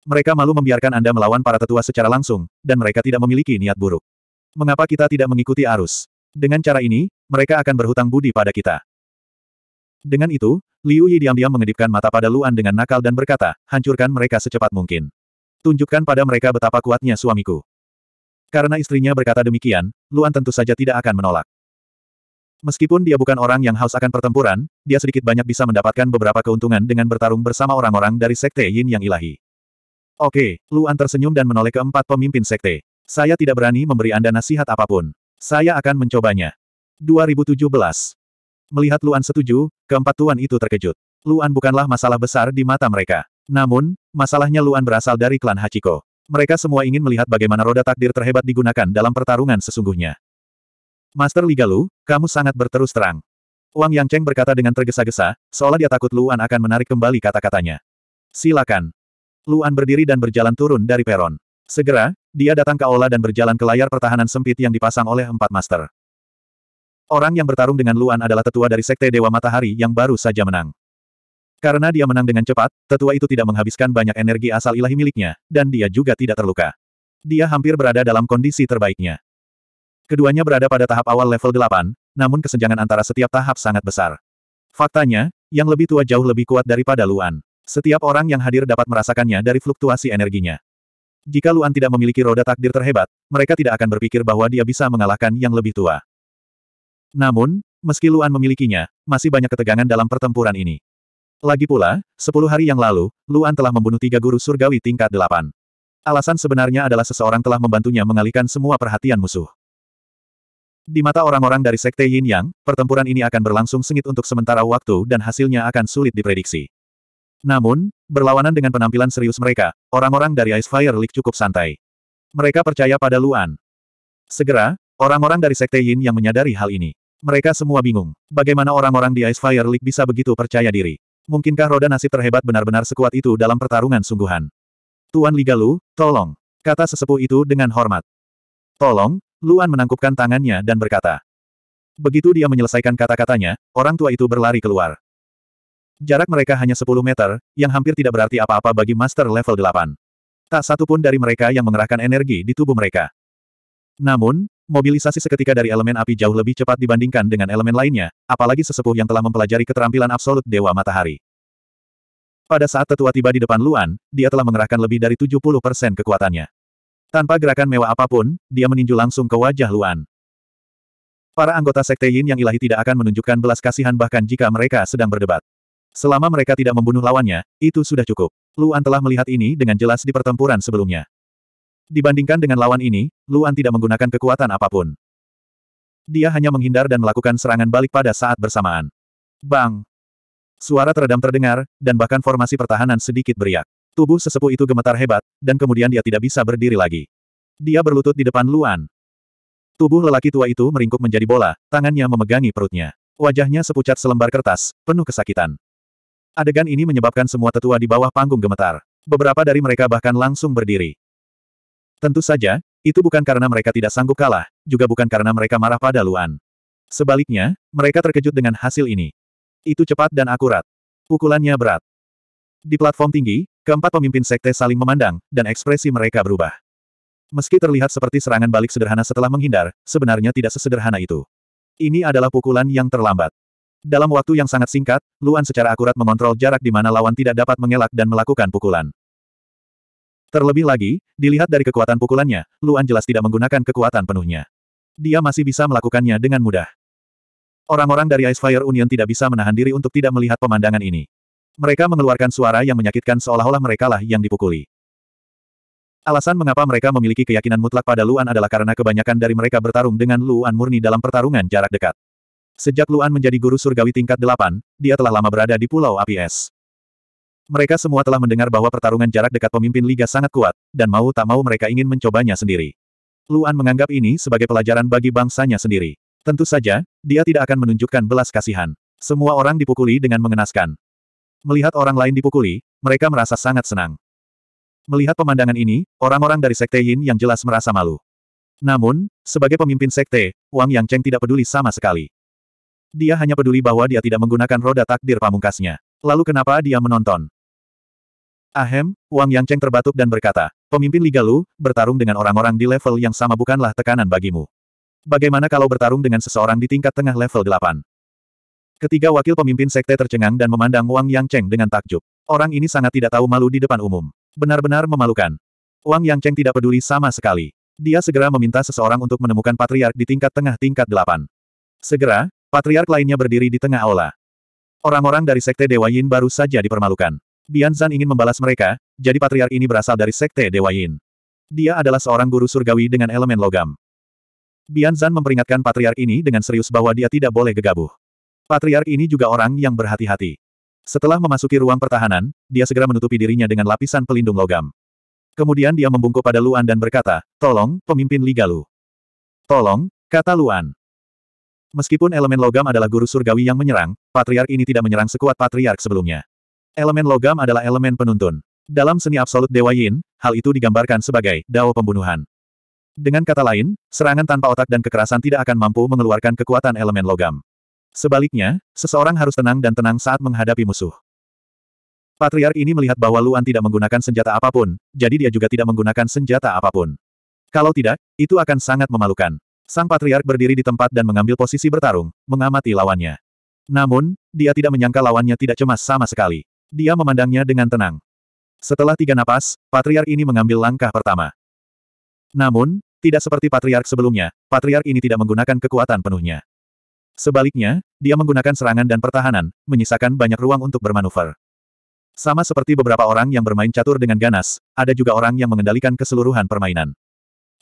Mereka malu membiarkan Anda melawan para tetua secara langsung, dan mereka tidak memiliki niat buruk. Mengapa kita tidak mengikuti arus? Dengan cara ini, mereka akan berhutang budi pada kita. Dengan itu, Liu Yi diam-diam mengedipkan mata pada Luan dengan nakal dan berkata, hancurkan mereka secepat mungkin. Tunjukkan pada mereka betapa kuatnya suamiku. Karena istrinya berkata demikian, Luan tentu saja tidak akan menolak. Meskipun dia bukan orang yang haus akan pertempuran, dia sedikit banyak bisa mendapatkan beberapa keuntungan dengan bertarung bersama orang-orang dari Sekte Yin yang ilahi. Oke, Luan tersenyum dan menoleh ke empat pemimpin Sekte. Saya tidak berani memberi Anda nasihat apapun. Saya akan mencobanya. 2017. Melihat Luan setuju, keempat tuan itu terkejut. Luan bukanlah masalah besar di mata mereka. Namun, masalahnya Luan berasal dari klan Hachiko. Mereka semua ingin melihat bagaimana roda takdir terhebat digunakan dalam pertarungan sesungguhnya. Master Ligalu, kamu sangat berterus terang. Wang Yang Cheng berkata dengan tergesa-gesa, seolah dia takut Luan akan menarik kembali kata-katanya. Silakan. Luan berdiri dan berjalan turun dari peron. Segera, dia datang ke aula dan berjalan ke layar pertahanan sempit yang dipasang oleh empat master. Orang yang bertarung dengan Luan adalah tetua dari Sekte Dewa Matahari yang baru saja menang. Karena dia menang dengan cepat, tetua itu tidak menghabiskan banyak energi asal ilahi miliknya, dan dia juga tidak terluka. Dia hampir berada dalam kondisi terbaiknya. Keduanya berada pada tahap awal level 8, namun kesenjangan antara setiap tahap sangat besar. Faktanya, yang lebih tua jauh lebih kuat daripada Luan. Setiap orang yang hadir dapat merasakannya dari fluktuasi energinya. Jika Luan tidak memiliki roda takdir terhebat, mereka tidak akan berpikir bahwa dia bisa mengalahkan yang lebih tua. Namun, meski Luan memilikinya, masih banyak ketegangan dalam pertempuran ini. Lagi pula, sepuluh hari yang lalu, Luan telah membunuh tiga guru surgawi tingkat delapan. Alasan sebenarnya adalah seseorang telah membantunya mengalihkan semua perhatian musuh. Di mata orang-orang dari Sekte Yin Yang, pertempuran ini akan berlangsung sengit untuk sementara waktu dan hasilnya akan sulit diprediksi. Namun, berlawanan dengan penampilan serius mereka, orang-orang dari Ice Fire League cukup santai. Mereka percaya pada Luan. Segera, orang-orang dari Sekte Yin yang menyadari hal ini. Mereka semua bingung. Bagaimana orang-orang di Ice Fire League bisa begitu percaya diri? Mungkinkah roda nasib terhebat benar-benar sekuat itu dalam pertarungan sungguhan? Tuan Ligalu, tolong. Kata sesepuh itu dengan hormat. Tolong, Luan menangkupkan tangannya dan berkata. Begitu dia menyelesaikan kata-katanya, orang tua itu berlari keluar. Jarak mereka hanya 10 meter, yang hampir tidak berarti apa-apa bagi Master level 8. Tak satu pun dari mereka yang mengerahkan energi di tubuh mereka. Namun, mobilisasi seketika dari elemen api jauh lebih cepat dibandingkan dengan elemen lainnya, apalagi sesepuh yang telah mempelajari keterampilan absolut Dewa Matahari. Pada saat tetua tiba di depan Luan, dia telah mengerahkan lebih dari 70% kekuatannya. Tanpa gerakan mewah apapun, dia meninju langsung ke wajah Luan. Para anggota Sekte Yin yang ilahi tidak akan menunjukkan belas kasihan bahkan jika mereka sedang berdebat. Selama mereka tidak membunuh lawannya, itu sudah cukup. Luan telah melihat ini dengan jelas di pertempuran sebelumnya. Dibandingkan dengan lawan ini, Luan tidak menggunakan kekuatan apapun. Dia hanya menghindar dan melakukan serangan balik pada saat bersamaan. Bang! Suara teredam terdengar, dan bahkan formasi pertahanan sedikit beriak. Tubuh sesepuh itu gemetar hebat, dan kemudian dia tidak bisa berdiri lagi. Dia berlutut di depan Luan. Tubuh lelaki tua itu meringkuk menjadi bola, tangannya memegangi perutnya. Wajahnya sepucat selembar kertas, penuh kesakitan. Adegan ini menyebabkan semua tetua di bawah panggung gemetar. Beberapa dari mereka bahkan langsung berdiri. Tentu saja, itu bukan karena mereka tidak sanggup kalah, juga bukan karena mereka marah pada Luan. Sebaliknya, mereka terkejut dengan hasil ini. Itu cepat dan akurat. Pukulannya berat. Di platform tinggi, Keempat pemimpin sekte saling memandang, dan ekspresi mereka berubah. Meski terlihat seperti serangan balik sederhana setelah menghindar, sebenarnya tidak sesederhana itu. Ini adalah pukulan yang terlambat. Dalam waktu yang sangat singkat, Luan secara akurat mengontrol jarak di mana lawan tidak dapat mengelak dan melakukan pukulan. Terlebih lagi, dilihat dari kekuatan pukulannya, Luan jelas tidak menggunakan kekuatan penuhnya. Dia masih bisa melakukannya dengan mudah. Orang-orang dari Ice Fire Union tidak bisa menahan diri untuk tidak melihat pemandangan ini. Mereka mengeluarkan suara yang menyakitkan seolah-olah mereka lah yang dipukuli. Alasan mengapa mereka memiliki keyakinan mutlak pada Luan adalah karena kebanyakan dari mereka bertarung dengan Luan murni dalam pertarungan jarak dekat. Sejak Luan menjadi guru surgawi tingkat 8, dia telah lama berada di Pulau Api Es. Mereka semua telah mendengar bahwa pertarungan jarak dekat pemimpin Liga sangat kuat, dan mau tak mau mereka ingin mencobanya sendiri. Luan menganggap ini sebagai pelajaran bagi bangsanya sendiri. Tentu saja, dia tidak akan menunjukkan belas kasihan. Semua orang dipukuli dengan mengenaskan. Melihat orang lain dipukuli, mereka merasa sangat senang. Melihat pemandangan ini, orang-orang dari Sekte Yin yang jelas merasa malu. Namun, sebagai pemimpin Sekte, Wang Yang Cheng tidak peduli sama sekali. Dia hanya peduli bahwa dia tidak menggunakan roda takdir pamungkasnya. Lalu kenapa dia menonton? Ahem, Wang Yang Cheng terbatuk dan berkata, pemimpin Liga Lu, bertarung dengan orang-orang di level yang sama bukanlah tekanan bagimu. Bagaimana kalau bertarung dengan seseorang di tingkat tengah level 8? Ketiga wakil pemimpin sekte tercengang dan memandang Wang Yang Cheng dengan takjub. Orang ini sangat tidak tahu malu di depan umum. Benar-benar memalukan. Wang Yang Cheng tidak peduli sama sekali. Dia segera meminta seseorang untuk menemukan patriark di tingkat tengah tingkat delapan. Segera, patriark lainnya berdiri di tengah aula. Orang-orang dari sekte Dewa Yin baru saja dipermalukan. Bian Zan ingin membalas mereka, jadi patriark ini berasal dari sekte Dewa Yin. Dia adalah seorang guru surgawi dengan elemen logam. Bian Zan memperingatkan patriark ini dengan serius bahwa dia tidak boleh gegabah. Patriark ini juga orang yang berhati-hati. Setelah memasuki ruang pertahanan, dia segera menutupi dirinya dengan lapisan pelindung logam. Kemudian dia membungkuk pada Luan dan berkata, Tolong, pemimpin Liga Lu. Tolong, kata Luan. Meskipun elemen logam adalah guru surgawi yang menyerang, Patriark ini tidak menyerang sekuat Patriark sebelumnya. Elemen logam adalah elemen penuntun. Dalam seni absolut Dewa Yin, hal itu digambarkan sebagai dao pembunuhan. Dengan kata lain, serangan tanpa otak dan kekerasan tidak akan mampu mengeluarkan kekuatan elemen logam. Sebaliknya, seseorang harus tenang dan tenang saat menghadapi musuh. Patriark ini melihat bahwa Luan tidak menggunakan senjata apapun, jadi dia juga tidak menggunakan senjata apapun. Kalau tidak, itu akan sangat memalukan. Sang Patriark berdiri di tempat dan mengambil posisi bertarung, mengamati lawannya. Namun, dia tidak menyangka lawannya tidak cemas sama sekali. Dia memandangnya dengan tenang. Setelah tiga napas, Patriark ini mengambil langkah pertama. Namun, tidak seperti Patriark sebelumnya, Patriark ini tidak menggunakan kekuatan penuhnya. Sebaliknya, dia menggunakan serangan dan pertahanan, menyisakan banyak ruang untuk bermanuver. Sama seperti beberapa orang yang bermain catur dengan ganas, ada juga orang yang mengendalikan keseluruhan permainan.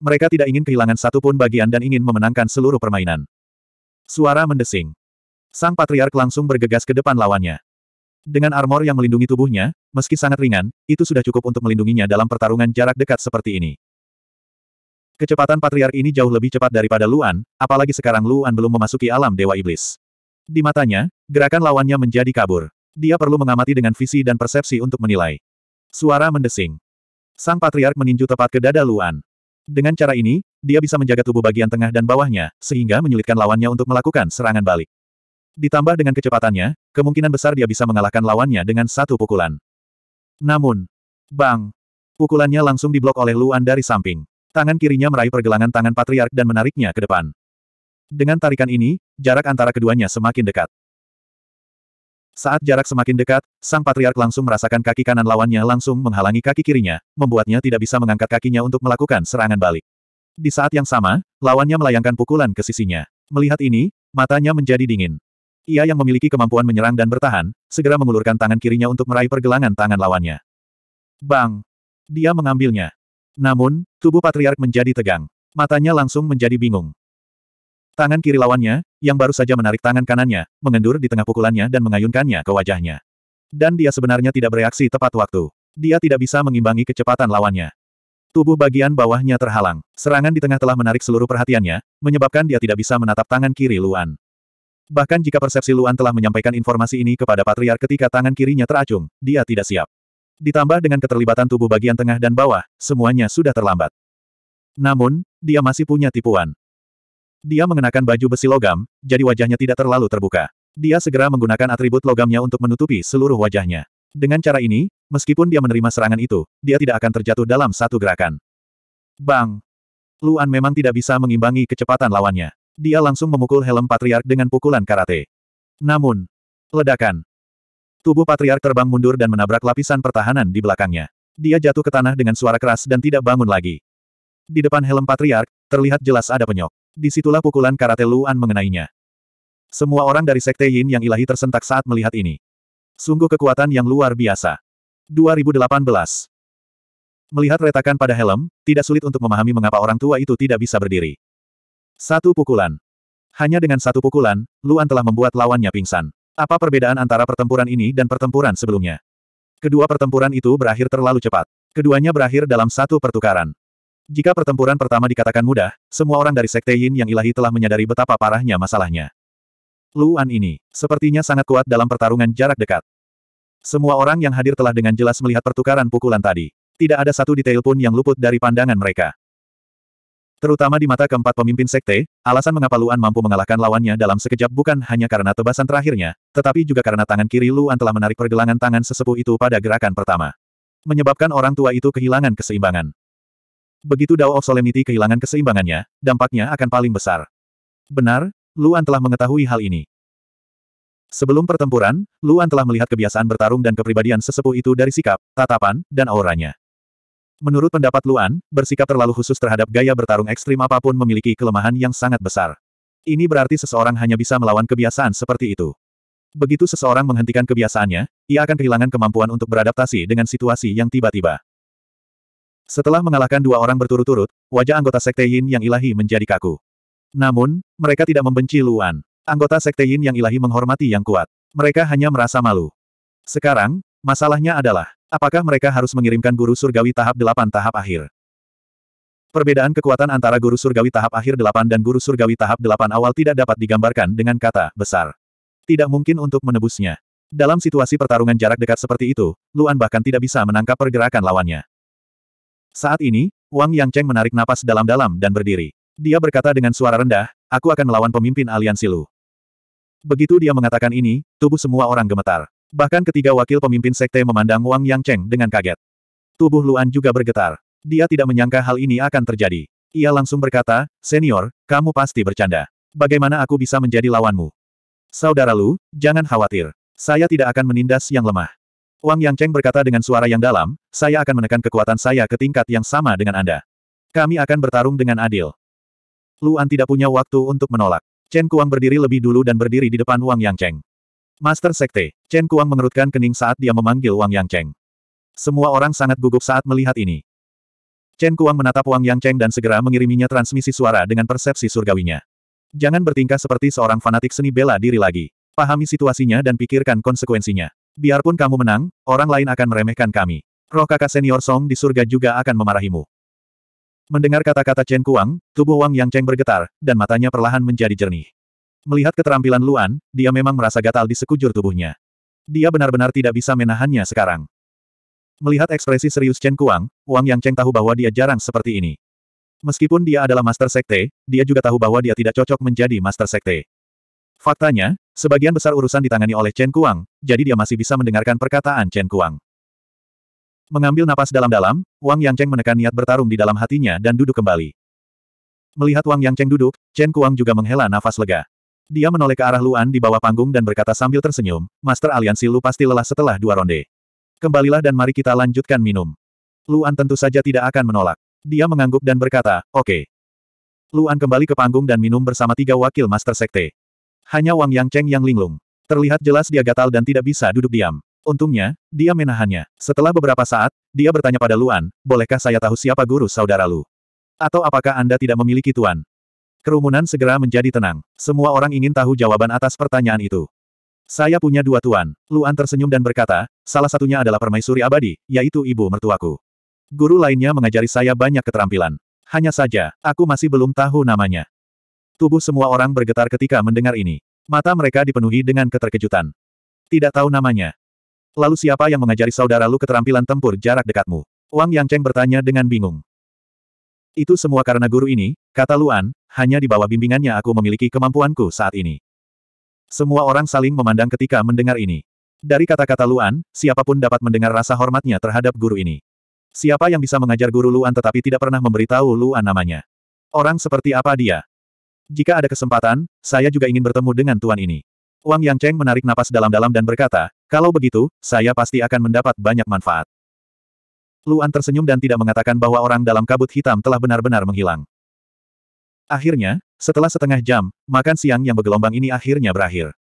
Mereka tidak ingin kehilangan satupun bagian dan ingin memenangkan seluruh permainan. Suara mendesing. Sang patriark langsung bergegas ke depan lawannya. Dengan armor yang melindungi tubuhnya, meski sangat ringan, itu sudah cukup untuk melindunginya dalam pertarungan jarak dekat seperti ini. Kecepatan patriark ini jauh lebih cepat daripada Luan, apalagi sekarang Luan belum memasuki alam Dewa Iblis. Di matanya, gerakan lawannya menjadi kabur. Dia perlu mengamati dengan visi dan persepsi untuk menilai. Suara mendesing. Sang patriark meninju tepat ke dada Luan. Dengan cara ini, dia bisa menjaga tubuh bagian tengah dan bawahnya, sehingga menyulitkan lawannya untuk melakukan serangan balik. Ditambah dengan kecepatannya, kemungkinan besar dia bisa mengalahkan lawannya dengan satu pukulan. Namun, bang, pukulannya langsung diblok oleh Luan dari samping. Tangan kirinya meraih pergelangan tangan patriark dan menariknya ke depan. Dengan tarikan ini, jarak antara keduanya semakin dekat. Saat jarak semakin dekat, sang patriark langsung merasakan kaki kanan lawannya langsung menghalangi kaki kirinya, membuatnya tidak bisa mengangkat kakinya untuk melakukan serangan balik. Di saat yang sama, lawannya melayangkan pukulan ke sisinya. Melihat ini, matanya menjadi dingin. Ia yang memiliki kemampuan menyerang dan bertahan, segera mengulurkan tangan kirinya untuk meraih pergelangan tangan lawannya. Bang! Dia mengambilnya. Namun, tubuh patriark menjadi tegang. Matanya langsung menjadi bingung. Tangan kiri lawannya, yang baru saja menarik tangan kanannya, mengendur di tengah pukulannya dan mengayunkannya ke wajahnya. Dan dia sebenarnya tidak bereaksi tepat waktu. Dia tidak bisa mengimbangi kecepatan lawannya. Tubuh bagian bawahnya terhalang. Serangan di tengah telah menarik seluruh perhatiannya, menyebabkan dia tidak bisa menatap tangan kiri Luan. Bahkan jika persepsi Luan telah menyampaikan informasi ini kepada Patriark ketika tangan kirinya teracung, dia tidak siap. Ditambah dengan keterlibatan tubuh bagian tengah dan bawah, semuanya sudah terlambat. Namun, dia masih punya tipuan. Dia mengenakan baju besi logam, jadi wajahnya tidak terlalu terbuka. Dia segera menggunakan atribut logamnya untuk menutupi seluruh wajahnya. Dengan cara ini, meskipun dia menerima serangan itu, dia tidak akan terjatuh dalam satu gerakan. Bang! Luan memang tidak bisa mengimbangi kecepatan lawannya. Dia langsung memukul helm patriark dengan pukulan karate. Namun, ledakan. Tubuh patriark terbang mundur dan menabrak lapisan pertahanan di belakangnya. Dia jatuh ke tanah dengan suara keras dan tidak bangun lagi. Di depan helm patriark, terlihat jelas ada penyok. Disitulah pukulan karate Luan mengenainya. Semua orang dari Sekte Yin yang ilahi tersentak saat melihat ini. Sungguh kekuatan yang luar biasa. 2018 Melihat retakan pada helm, tidak sulit untuk memahami mengapa orang tua itu tidak bisa berdiri. Satu pukulan. Hanya dengan satu pukulan, Luan telah membuat lawannya pingsan. Apa perbedaan antara pertempuran ini dan pertempuran sebelumnya? Kedua pertempuran itu berakhir terlalu cepat. Keduanya berakhir dalam satu pertukaran. Jika pertempuran pertama dikatakan mudah, semua orang dari Sekte Yin yang ilahi telah menyadari betapa parahnya masalahnya. Luan ini, sepertinya sangat kuat dalam pertarungan jarak dekat. Semua orang yang hadir telah dengan jelas melihat pertukaran pukulan tadi. Tidak ada satu detail pun yang luput dari pandangan mereka. Terutama di mata keempat pemimpin sekte, alasan mengapa Luan mampu mengalahkan lawannya dalam sekejap bukan hanya karena tebasan terakhirnya, tetapi juga karena tangan kiri Luan telah menarik pergelangan tangan sesepuh itu pada gerakan pertama. Menyebabkan orang tua itu kehilangan keseimbangan. Begitu Dao of Solemnity kehilangan keseimbangannya, dampaknya akan paling besar. Benar, Luan telah mengetahui hal ini. Sebelum pertempuran, Luan telah melihat kebiasaan bertarung dan kepribadian sesepuh itu dari sikap, tatapan, dan auranya. Menurut pendapat Luan, bersikap terlalu khusus terhadap gaya bertarung ekstrim apapun memiliki kelemahan yang sangat besar. Ini berarti seseorang hanya bisa melawan kebiasaan seperti itu. Begitu seseorang menghentikan kebiasaannya, ia akan kehilangan kemampuan untuk beradaptasi dengan situasi yang tiba-tiba. Setelah mengalahkan dua orang berturut-turut, wajah anggota Sekte Yin yang ilahi menjadi kaku. Namun, mereka tidak membenci Luan. Anggota Sekte Yin yang ilahi menghormati yang kuat. Mereka hanya merasa malu. Sekarang, masalahnya adalah, Apakah mereka harus mengirimkan guru surgawi tahap 8 tahap akhir? Perbedaan kekuatan antara guru surgawi tahap akhir 8 dan guru surgawi tahap 8 awal tidak dapat digambarkan dengan kata besar. Tidak mungkin untuk menebusnya. Dalam situasi pertarungan jarak dekat seperti itu, Luan bahkan tidak bisa menangkap pergerakan lawannya. Saat ini, Wang Yang Cheng menarik napas dalam-dalam dan berdiri. Dia berkata dengan suara rendah, aku akan melawan pemimpin aliansi Lu. Begitu dia mengatakan ini, tubuh semua orang gemetar. Bahkan ketiga wakil pemimpin sekte memandang Wang Yang Cheng dengan kaget. Tubuh Luan juga bergetar. Dia tidak menyangka hal ini akan terjadi. Ia langsung berkata, Senior, kamu pasti bercanda. Bagaimana aku bisa menjadi lawanmu? Saudara Lu, jangan khawatir. Saya tidak akan menindas yang lemah. Wang Yang Cheng berkata dengan suara yang dalam, saya akan menekan kekuatan saya ke tingkat yang sama dengan Anda. Kami akan bertarung dengan adil. Luan tidak punya waktu untuk menolak. Chen Kuang berdiri lebih dulu dan berdiri di depan Wang Yang Cheng. Master Sekte, Chen Kuang mengerutkan kening saat dia memanggil Wang Yang Cheng. Semua orang sangat gugup saat melihat ini. Chen Kuang menatap Wang Yang Cheng dan segera mengiriminya transmisi suara dengan persepsi surgawinya. Jangan bertingkah seperti seorang fanatik seni bela diri lagi. Pahami situasinya dan pikirkan konsekuensinya. Biarpun kamu menang, orang lain akan meremehkan kami. Roh kakak senior Song di surga juga akan memarahimu. Mendengar kata-kata Chen Kuang, tubuh Wang Yang Cheng bergetar, dan matanya perlahan menjadi jernih. Melihat keterampilan Luan, dia memang merasa gatal di sekujur tubuhnya. Dia benar-benar tidak bisa menahannya sekarang. Melihat ekspresi serius Chen Kuang, Wang Yang Cheng tahu bahwa dia jarang seperti ini. Meskipun dia adalah Master Sekte, dia juga tahu bahwa dia tidak cocok menjadi Master Sekte. Faktanya, sebagian besar urusan ditangani oleh Chen Kuang, jadi dia masih bisa mendengarkan perkataan Chen Kuang. Mengambil napas dalam-dalam, Wang Yang Cheng menekan niat bertarung di dalam hatinya dan duduk kembali. Melihat Wang Yang Cheng duduk, Chen Kuang juga menghela nafas lega. Dia menoleh ke arah Luan di bawah panggung dan berkata sambil tersenyum, Master Aliansi Lu pasti lelah setelah dua ronde. Kembalilah dan mari kita lanjutkan minum. Luan tentu saja tidak akan menolak. Dia mengangguk dan berkata, oke. Okay. Luan kembali ke panggung dan minum bersama tiga wakil Master Sekte. Hanya Wang Yang Cheng yang linglung. Terlihat jelas dia gatal dan tidak bisa duduk diam. Untungnya, dia menahannya. Setelah beberapa saat, dia bertanya pada Luan, bolehkah saya tahu siapa guru saudara Lu? Atau apakah Anda tidak memiliki tuan? Kerumunan segera menjadi tenang. Semua orang ingin tahu jawaban atas pertanyaan itu. Saya punya dua tuan. Luan tersenyum dan berkata, salah satunya adalah permaisuri abadi, yaitu ibu mertuaku. Guru lainnya mengajari saya banyak keterampilan. Hanya saja, aku masih belum tahu namanya. Tubuh semua orang bergetar ketika mendengar ini. Mata mereka dipenuhi dengan keterkejutan. Tidak tahu namanya. Lalu siapa yang mengajari saudara lu keterampilan tempur jarak dekatmu? Wang Yang Cheng bertanya dengan bingung. Itu semua karena guru ini, kata Luan, hanya di bawah bimbingannya aku memiliki kemampuanku saat ini. Semua orang saling memandang ketika mendengar ini. Dari kata-kata Luan, siapapun dapat mendengar rasa hormatnya terhadap guru ini. Siapa yang bisa mengajar guru Luan tetapi tidak pernah memberitahu Luan namanya? Orang seperti apa dia? Jika ada kesempatan, saya juga ingin bertemu dengan tuan ini. Wang Yang Cheng menarik napas dalam-dalam dan berkata, kalau begitu, saya pasti akan mendapat banyak manfaat. Luan tersenyum dan tidak mengatakan bahwa orang dalam kabut hitam telah benar-benar menghilang. Akhirnya, setelah setengah jam, makan siang yang bergelombang ini akhirnya berakhir.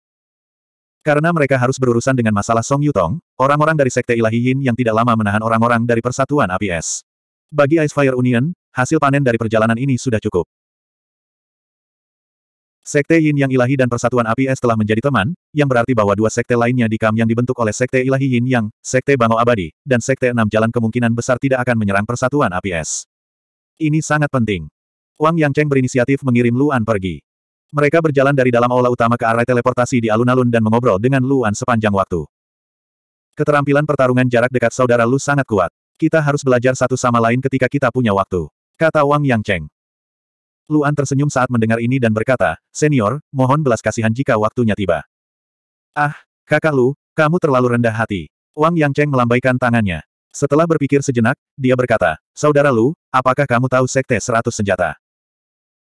Karena mereka harus berurusan dengan masalah Song Yutong, orang-orang dari Sekte Ilahi Yin yang tidak lama menahan orang-orang dari Persatuan APS. Bagi Ice Fire Union, hasil panen dari perjalanan ini sudah cukup. Sekte Yin Yang Ilahi dan Persatuan Api Es telah menjadi teman, yang berarti bahwa dua sekte lainnya di Kam yang dibentuk oleh Sekte Ilahi Yin Yang, Sekte Bangau Abadi, dan Sekte Enam Jalan kemungkinan besar tidak akan menyerang Persatuan Api Es. Ini sangat penting. Wang Yang Cheng berinisiatif mengirim Luan pergi. Mereka berjalan dari dalam aula utama ke arah teleportasi di alun-alun dan mengobrol dengan Luan sepanjang waktu. Keterampilan pertarungan jarak dekat saudara Lu sangat kuat. Kita harus belajar satu sama lain ketika kita punya waktu. Kata Wang Yang Cheng. Luan tersenyum saat mendengar ini dan berkata, Senior, mohon belas kasihan jika waktunya tiba. Ah, kakak Lu, kamu terlalu rendah hati. Wang Yang Cheng melambaikan tangannya. Setelah berpikir sejenak, dia berkata, Saudara Lu, apakah kamu tahu Sekte Seratus Senjata?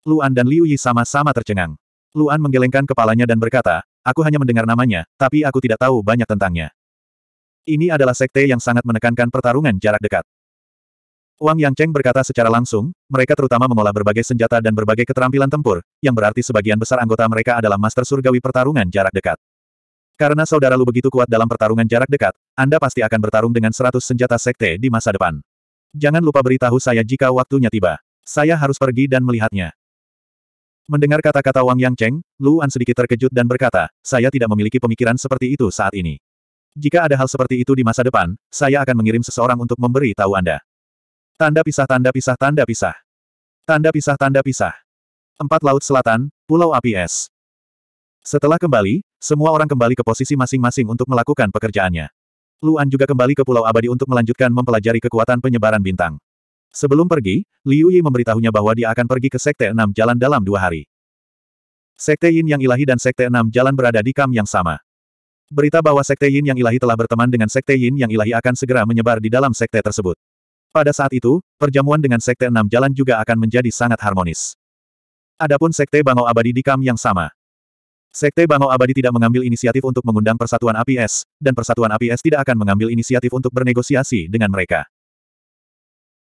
Luan dan Liu Yi sama-sama tercengang. Luan menggelengkan kepalanya dan berkata, Aku hanya mendengar namanya, tapi aku tidak tahu banyak tentangnya. Ini adalah sekte yang sangat menekankan pertarungan jarak dekat. Wang Yang Cheng berkata secara langsung, mereka terutama mengolah berbagai senjata dan berbagai keterampilan tempur, yang berarti sebagian besar anggota mereka adalah master surgawi pertarungan jarak dekat. Karena saudara Lu begitu kuat dalam pertarungan jarak dekat, Anda pasti akan bertarung dengan seratus senjata sekte di masa depan. Jangan lupa beritahu saya jika waktunya tiba. Saya harus pergi dan melihatnya. Mendengar kata-kata Wang Yang Cheng, Luan sedikit terkejut dan berkata, saya tidak memiliki pemikiran seperti itu saat ini. Jika ada hal seperti itu di masa depan, saya akan mengirim seseorang untuk memberi tahu Anda. Tanda pisah tanda pisah tanda pisah. Tanda pisah tanda pisah. Empat Laut Selatan, Pulau Api Es. Setelah kembali, semua orang kembali ke posisi masing-masing untuk melakukan pekerjaannya. Luan juga kembali ke Pulau Abadi untuk melanjutkan mempelajari kekuatan penyebaran bintang. Sebelum pergi, Liu Yi memberitahunya bahwa dia akan pergi ke Sekte Enam Jalan dalam dua hari. Sekte Yin yang ilahi dan Sekte Enam Jalan berada di kam yang sama. Berita bahwa Sekte Yin yang ilahi telah berteman dengan Sekte Yin yang ilahi akan segera menyebar di dalam Sekte tersebut. Pada saat itu, perjamuan dengan Sekte Enam Jalan juga akan menjadi sangat harmonis. Adapun Sekte Bangau Abadi di kam yang sama. Sekte Bangau Abadi tidak mengambil inisiatif untuk mengundang Persatuan APS, dan Persatuan APS tidak akan mengambil inisiatif untuk bernegosiasi dengan mereka.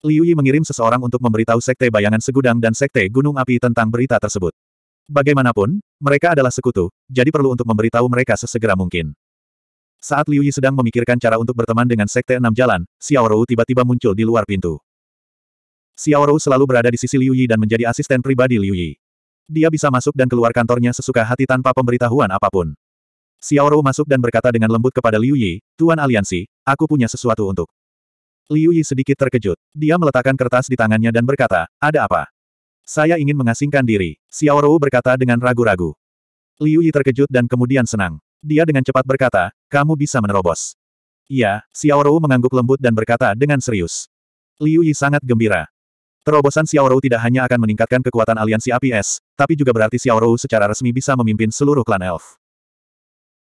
Liu Yi mengirim seseorang untuk memberitahu Sekte Bayangan Segudang dan Sekte Gunung Api tentang berita tersebut. Bagaimanapun, mereka adalah sekutu, jadi perlu untuk memberitahu mereka sesegera mungkin. Saat Liu Yi sedang memikirkan cara untuk berteman dengan Sekte Enam Jalan, Xiao Rou tiba-tiba muncul di luar pintu. Xiao Rou selalu berada di sisi Liu Yi dan menjadi asisten pribadi Liu Yi. Dia bisa masuk dan keluar kantornya sesuka hati tanpa pemberitahuan apapun. Xiao Rou masuk dan berkata dengan lembut kepada Liu Yi, Tuan Aliansi, aku punya sesuatu untuk. Liu Yi sedikit terkejut. Dia meletakkan kertas di tangannya dan berkata, ada apa? Saya ingin mengasingkan diri. Xiao Rou berkata dengan ragu-ragu. Liu Yi terkejut dan kemudian senang. Dia dengan cepat berkata, kamu bisa menerobos. Iya, Rou mengangguk lembut dan berkata dengan serius. Liu Yi sangat gembira. Terobosan Xiao Rou tidak hanya akan meningkatkan kekuatan aliansi APS, tapi juga berarti Xiao Rou secara resmi bisa memimpin seluruh klan elf.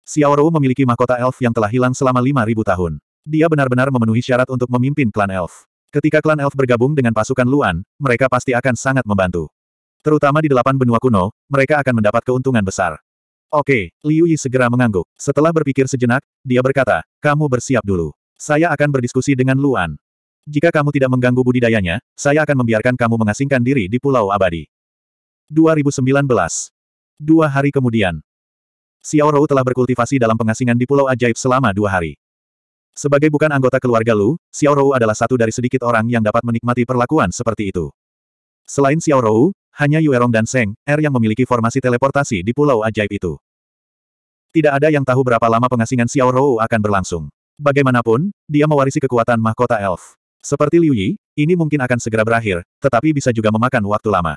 Xiao Rou memiliki mahkota elf yang telah hilang selama 5.000 tahun. Dia benar-benar memenuhi syarat untuk memimpin klan elf. Ketika klan elf bergabung dengan pasukan Luan, mereka pasti akan sangat membantu. Terutama di delapan benua kuno, mereka akan mendapat keuntungan besar. Oke, Liu Yi segera mengangguk. Setelah berpikir sejenak, dia berkata, kamu bersiap dulu. Saya akan berdiskusi dengan Luan. Jika kamu tidak mengganggu budidayanya, saya akan membiarkan kamu mengasingkan diri di Pulau Abadi. 2019. Dua hari kemudian. Xiao Rou telah berkultivasi dalam pengasingan di Pulau Ajaib selama dua hari. Sebagai bukan anggota keluarga Lu, Xiao Rou adalah satu dari sedikit orang yang dapat menikmati perlakuan seperti itu. Selain Xiao Rou, hanya Yuerong dan Seng, Er yang memiliki formasi teleportasi di pulau ajaib itu. Tidak ada yang tahu berapa lama pengasingan Xiao Rou akan berlangsung. Bagaimanapun, dia mewarisi kekuatan mahkota elf. Seperti Liu Yi, ini mungkin akan segera berakhir, tetapi bisa juga memakan waktu lama.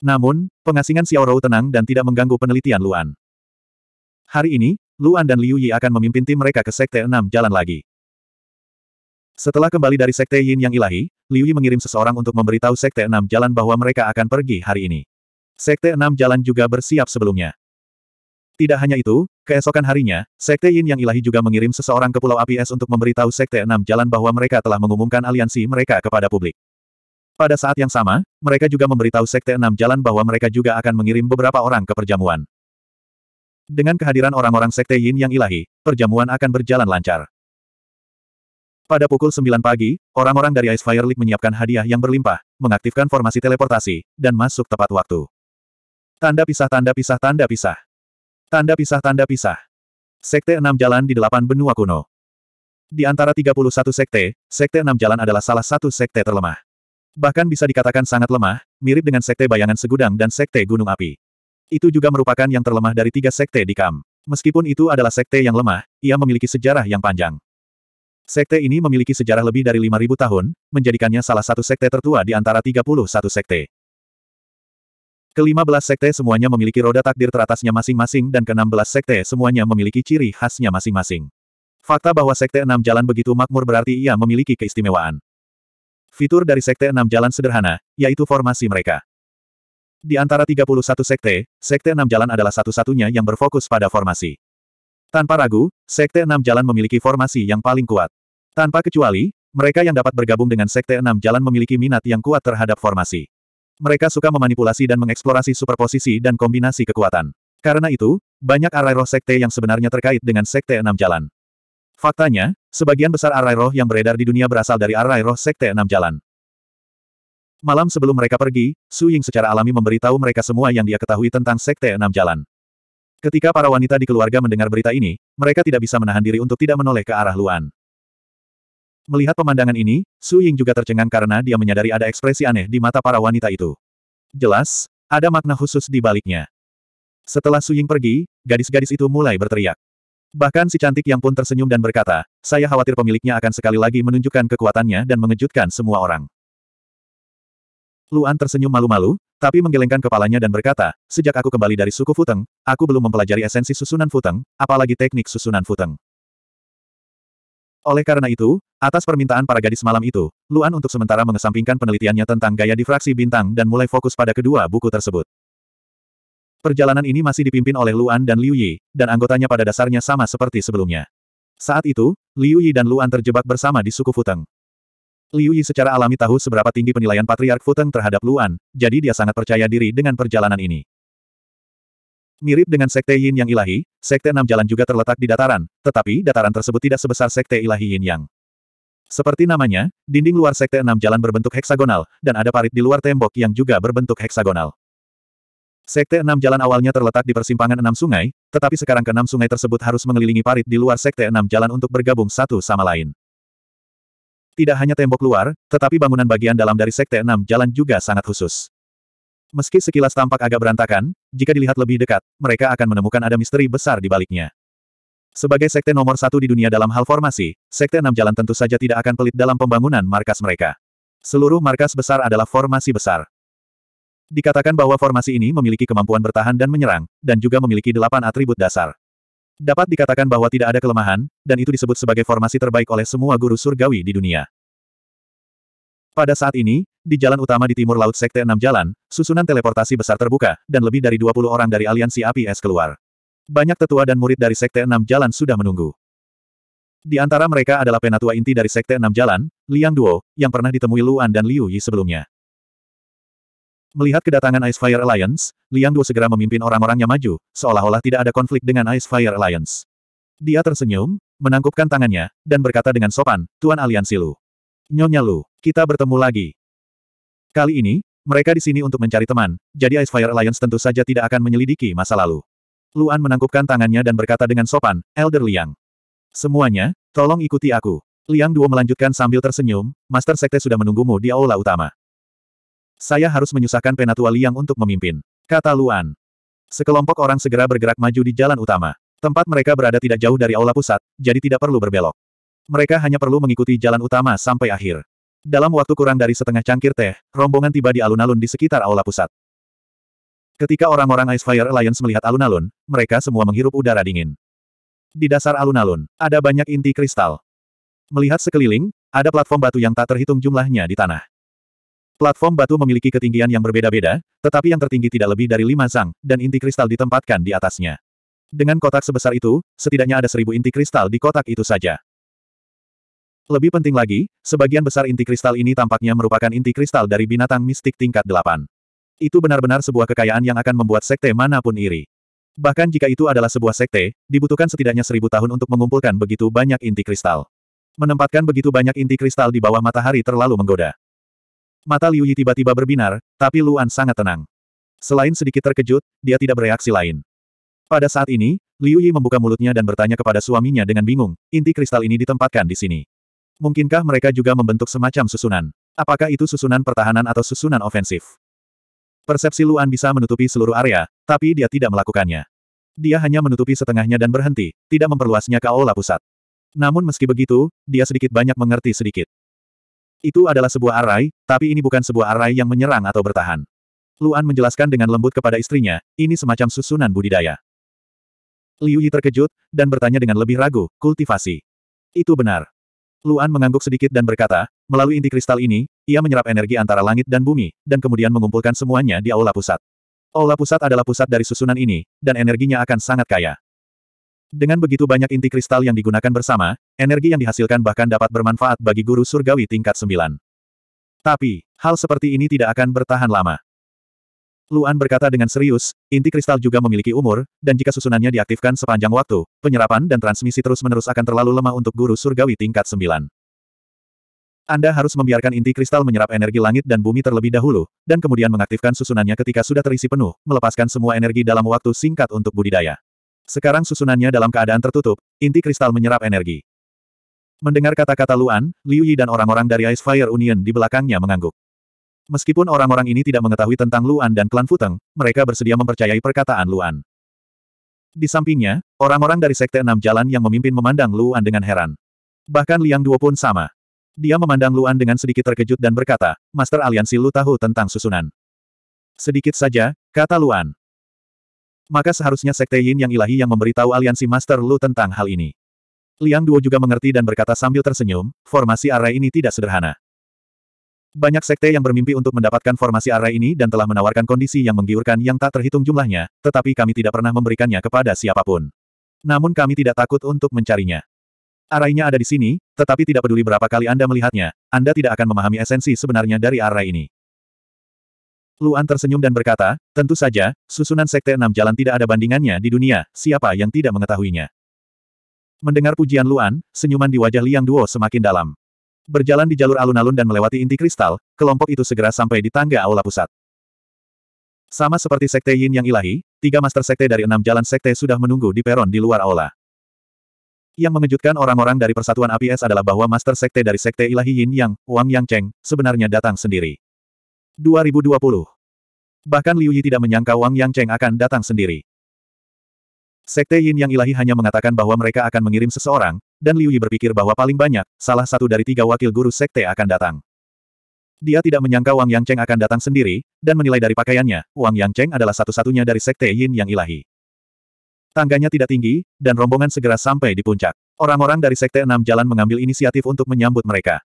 Namun, pengasingan Xiao Rou tenang dan tidak mengganggu penelitian Luan. Hari ini, Luan dan Liu Yi akan memimpin tim mereka ke Sekte Enam Jalan lagi. Setelah kembali dari Sekte Yin Yang Ilahi, Liu Yi mengirim seseorang untuk memberitahu Sekte Enam Jalan bahwa mereka akan pergi hari ini. Sekte Enam Jalan juga bersiap sebelumnya. Tidak hanya itu, keesokan harinya, Sekte Yin yang ilahi juga mengirim seseorang ke Pulau Api Es untuk memberitahu Sekte Enam Jalan bahwa mereka telah mengumumkan aliansi mereka kepada publik. Pada saat yang sama, mereka juga memberitahu Sekte Enam Jalan bahwa mereka juga akan mengirim beberapa orang ke perjamuan. Dengan kehadiran orang-orang Sekte Yin yang ilahi, perjamuan akan berjalan lancar. Pada pukul 9 pagi, orang-orang dari Ice Fire League menyiapkan hadiah yang berlimpah, mengaktifkan formasi teleportasi, dan masuk tepat waktu. Tanda pisah tanda pisah tanda pisah. Tanda pisah tanda pisah. Sekte enam jalan di delapan benua kuno. Di antara 31 sekte, sekte enam jalan adalah salah satu sekte terlemah. Bahkan bisa dikatakan sangat lemah, mirip dengan sekte bayangan segudang dan sekte gunung api. Itu juga merupakan yang terlemah dari tiga sekte di Kam. Meskipun itu adalah sekte yang lemah, ia memiliki sejarah yang panjang. Sekte ini memiliki sejarah lebih dari 5.000 tahun, menjadikannya salah satu sekte tertua di antara 31 sekte. Kelima belas sekte semuanya memiliki roda takdir teratasnya masing-masing dan keenam belas sekte semuanya memiliki ciri khasnya masing-masing. Fakta bahwa sekte enam jalan begitu makmur berarti ia memiliki keistimewaan. Fitur dari sekte enam jalan sederhana, yaitu formasi mereka. Di antara 31 sekte, sekte enam jalan adalah satu-satunya yang berfokus pada formasi. Tanpa ragu, Sekte Enam Jalan memiliki formasi yang paling kuat. Tanpa kecuali, mereka yang dapat bergabung dengan Sekte Enam Jalan memiliki minat yang kuat terhadap formasi. Mereka suka memanipulasi dan mengeksplorasi superposisi dan kombinasi kekuatan. Karena itu, banyak arai roh sekte yang sebenarnya terkait dengan Sekte Enam Jalan. Faktanya, sebagian besar arai roh yang beredar di dunia berasal dari arai roh Sekte Enam Jalan. Malam sebelum mereka pergi, Su Ying secara alami memberitahu mereka semua yang dia ketahui tentang Sekte Enam Jalan. Ketika para wanita di keluarga mendengar berita ini, mereka tidak bisa menahan diri untuk tidak menoleh ke arah Luan. Melihat pemandangan ini, Su Ying juga tercengang karena dia menyadari ada ekspresi aneh di mata para wanita itu. Jelas, ada makna khusus di baliknya. Setelah Su Ying pergi, gadis-gadis itu mulai berteriak. Bahkan si cantik yang pun tersenyum dan berkata, saya khawatir pemiliknya akan sekali lagi menunjukkan kekuatannya dan mengejutkan semua orang. Luan tersenyum malu-malu, tapi menggelengkan kepalanya dan berkata, sejak aku kembali dari suku Futeng, aku belum mempelajari esensi susunan Futeng, apalagi teknik susunan Futeng. Oleh karena itu, atas permintaan para gadis malam itu, Luan untuk sementara mengesampingkan penelitiannya tentang gaya difraksi bintang dan mulai fokus pada kedua buku tersebut. Perjalanan ini masih dipimpin oleh Luan dan Liu Yi, dan anggotanya pada dasarnya sama seperti sebelumnya. Saat itu, Liu Yi dan Luan terjebak bersama di suku Futeng. Liu Yi secara alami tahu seberapa tinggi penilaian Patriark Futeng terhadap Luan, jadi dia sangat percaya diri dengan perjalanan ini. Mirip dengan Sekte Yin Yang Ilahi, Sekte Enam Jalan juga terletak di dataran, tetapi dataran tersebut tidak sebesar Sekte Ilahi Yin Yang. Seperti namanya, dinding luar Sekte Enam Jalan berbentuk heksagonal, dan ada parit di luar tembok yang juga berbentuk heksagonal. Sekte Enam Jalan awalnya terletak di persimpangan enam sungai, tetapi sekarang keenam sungai tersebut harus mengelilingi parit di luar Sekte Enam Jalan untuk bergabung satu sama lain. Tidak hanya tembok luar, tetapi bangunan bagian dalam dari Sekte Enam Jalan juga sangat khusus. Meski sekilas tampak agak berantakan, jika dilihat lebih dekat, mereka akan menemukan ada misteri besar di baliknya. Sebagai sekte nomor satu di dunia dalam hal formasi, Sekte Enam Jalan tentu saja tidak akan pelit dalam pembangunan markas mereka. Seluruh markas besar adalah formasi besar. Dikatakan bahwa formasi ini memiliki kemampuan bertahan dan menyerang, dan juga memiliki delapan atribut dasar. Dapat dikatakan bahwa tidak ada kelemahan, dan itu disebut sebagai formasi terbaik oleh semua guru surgawi di dunia. Pada saat ini, di jalan utama di timur laut Sekte Enam Jalan, susunan teleportasi besar terbuka, dan lebih dari 20 orang dari aliansi api es keluar. Banyak tetua dan murid dari Sekte Enam Jalan sudah menunggu. Di antara mereka adalah penatua inti dari Sekte Enam Jalan, Liang Duo, yang pernah ditemui Luan dan Liu Yi sebelumnya. Melihat kedatangan Ice Fire Alliance, Liang Duo segera memimpin orang-orangnya maju, seolah-olah tidak ada konflik dengan Ice Fire Alliance. Dia tersenyum, menangkupkan tangannya, dan berkata dengan sopan, Tuan Aliansi Lu. Nyonya Lu, kita bertemu lagi. Kali ini, mereka di sini untuk mencari teman, jadi Ice Fire Alliance tentu saja tidak akan menyelidiki masa lalu. Luan menangkupkan tangannya dan berkata dengan sopan, Elder Liang. Semuanya, tolong ikuti aku. Liang Duo melanjutkan sambil tersenyum, Master Sekte sudah menunggumu di aula utama. Saya harus menyusahkan Penatua Liang untuk memimpin. Kata Luan. Sekelompok orang segera bergerak maju di jalan utama. Tempat mereka berada tidak jauh dari aula pusat, jadi tidak perlu berbelok. Mereka hanya perlu mengikuti jalan utama sampai akhir. Dalam waktu kurang dari setengah cangkir teh, rombongan tiba di alun-alun di sekitar aula pusat. Ketika orang-orang Ice Fire Alliance melihat alun-alun, mereka semua menghirup udara dingin. Di dasar alun-alun, ada banyak inti kristal. Melihat sekeliling, ada platform batu yang tak terhitung jumlahnya di tanah. Platform batu memiliki ketinggian yang berbeda-beda, tetapi yang tertinggi tidak lebih dari lima zang, dan inti kristal ditempatkan di atasnya. Dengan kotak sebesar itu, setidaknya ada seribu inti kristal di kotak itu saja. Lebih penting lagi, sebagian besar inti kristal ini tampaknya merupakan inti kristal dari binatang mistik tingkat delapan. Itu benar-benar sebuah kekayaan yang akan membuat sekte manapun iri. Bahkan jika itu adalah sebuah sekte, dibutuhkan setidaknya seribu tahun untuk mengumpulkan begitu banyak inti kristal. Menempatkan begitu banyak inti kristal di bawah matahari terlalu menggoda. Mata Liu Yi tiba-tiba berbinar, tapi Luan sangat tenang. Selain sedikit terkejut, dia tidak bereaksi lain. Pada saat ini, Liu Yi membuka mulutnya dan bertanya kepada suaminya dengan bingung, inti kristal ini ditempatkan di sini. Mungkinkah mereka juga membentuk semacam susunan? Apakah itu susunan pertahanan atau susunan ofensif? Persepsi Luan bisa menutupi seluruh area, tapi dia tidak melakukannya. Dia hanya menutupi setengahnya dan berhenti, tidak memperluasnya ke aula pusat. Namun meski begitu, dia sedikit banyak mengerti sedikit. Itu adalah sebuah arai, tapi ini bukan sebuah arai yang menyerang atau bertahan. Luan menjelaskan dengan lembut kepada istrinya, ini semacam susunan budidaya. Liu Yi terkejut, dan bertanya dengan lebih ragu, kultivasi. Itu benar. Luan mengangguk sedikit dan berkata, melalui inti kristal ini, ia menyerap energi antara langit dan bumi, dan kemudian mengumpulkan semuanya di aula pusat. Aula pusat adalah pusat dari susunan ini, dan energinya akan sangat kaya. Dengan begitu banyak inti kristal yang digunakan bersama, energi yang dihasilkan bahkan dapat bermanfaat bagi guru surgawi tingkat 9. Tapi, hal seperti ini tidak akan bertahan lama. Luan berkata dengan serius, inti kristal juga memiliki umur, dan jika susunannya diaktifkan sepanjang waktu, penyerapan dan transmisi terus-menerus akan terlalu lemah untuk guru surgawi tingkat 9. Anda harus membiarkan inti kristal menyerap energi langit dan bumi terlebih dahulu, dan kemudian mengaktifkan susunannya ketika sudah terisi penuh, melepaskan semua energi dalam waktu singkat untuk budidaya. Sekarang susunannya dalam keadaan tertutup, inti kristal menyerap energi. Mendengar kata-kata Luan, Liu Yi dan orang-orang dari Ice Fire Union di belakangnya mengangguk. Meskipun orang-orang ini tidak mengetahui tentang Luan dan klan Futeng, mereka bersedia mempercayai perkataan Luan. Di sampingnya, orang-orang dari Sekte Enam Jalan yang memimpin memandang Luan dengan heran. Bahkan Liang Duo pun sama. Dia memandang Luan dengan sedikit terkejut dan berkata, Master Aliansi Lu tahu tentang susunan. Sedikit saja, kata Luan. Maka seharusnya Sekte Yin yang ilahi yang memberitahu aliansi Master Lu tentang hal ini. Liang Duo juga mengerti dan berkata sambil tersenyum, formasi array ini tidak sederhana. Banyak sekte yang bermimpi untuk mendapatkan formasi array ini dan telah menawarkan kondisi yang menggiurkan yang tak terhitung jumlahnya, tetapi kami tidak pernah memberikannya kepada siapapun. Namun kami tidak takut untuk mencarinya. Arainya ada di sini, tetapi tidak peduli berapa kali Anda melihatnya, Anda tidak akan memahami esensi sebenarnya dari arai ini. Luan tersenyum dan berkata, tentu saja, susunan Sekte Enam Jalan tidak ada bandingannya di dunia, siapa yang tidak mengetahuinya. Mendengar pujian Luan, senyuman di wajah Liang Duo semakin dalam. Berjalan di jalur alun-alun dan melewati inti kristal, kelompok itu segera sampai di tangga aula pusat. Sama seperti Sekte Yin yang ilahi, tiga master sekte dari enam jalan sekte sudah menunggu di peron di luar aula. Yang mengejutkan orang-orang dari Persatuan APS adalah bahwa Master Sekte dari Sekte Ilahi Yin Yang, Wang Yang Cheng, sebenarnya datang sendiri. 2020. Bahkan Liu Yi tidak menyangka Wang Yang Cheng akan datang sendiri. Sekte Yin Yang Ilahi hanya mengatakan bahwa mereka akan mengirim seseorang, dan Liu Yi berpikir bahwa paling banyak, salah satu dari tiga wakil guru sekte akan datang. Dia tidak menyangka Wang Yang Cheng akan datang sendiri, dan menilai dari pakaiannya, Wang Yang Cheng adalah satu-satunya dari sekte Yin Yang Ilahi. Tangganya tidak tinggi, dan rombongan segera sampai di puncak. Orang-orang dari Sekte Enam Jalan mengambil inisiatif untuk menyambut mereka.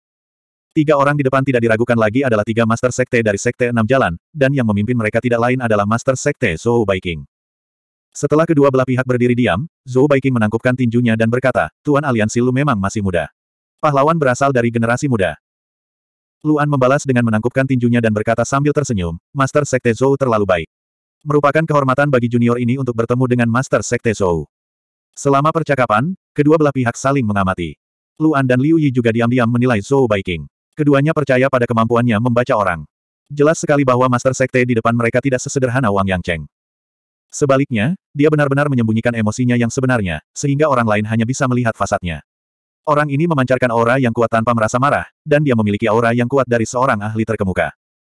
Tiga orang di depan tidak diragukan lagi adalah tiga Master Sekte dari Sekte Enam Jalan, dan yang memimpin mereka tidak lain adalah Master Sekte Zhou Baiking. Setelah kedua belah pihak berdiri diam, Zhou Baiking menangkupkan tinjunya dan berkata, Tuan Aliansi Lu memang masih muda. Pahlawan berasal dari generasi muda. Luan membalas dengan menangkupkan tinjunya dan berkata sambil tersenyum, Master Sekte Zhou terlalu baik. Merupakan kehormatan bagi junior ini untuk bertemu dengan Master Sekte Zhou. Selama percakapan, kedua belah pihak saling mengamati. Luan dan Liu Yi juga diam-diam menilai Zhou Baiking. Keduanya percaya pada kemampuannya membaca orang. Jelas sekali bahwa Master Sekte di depan mereka tidak sesederhana Wang Yang Cheng. Sebaliknya, dia benar-benar menyembunyikan emosinya yang sebenarnya, sehingga orang lain hanya bisa melihat fasadnya. Orang ini memancarkan aura yang kuat tanpa merasa marah, dan dia memiliki aura yang kuat dari seorang ahli terkemuka.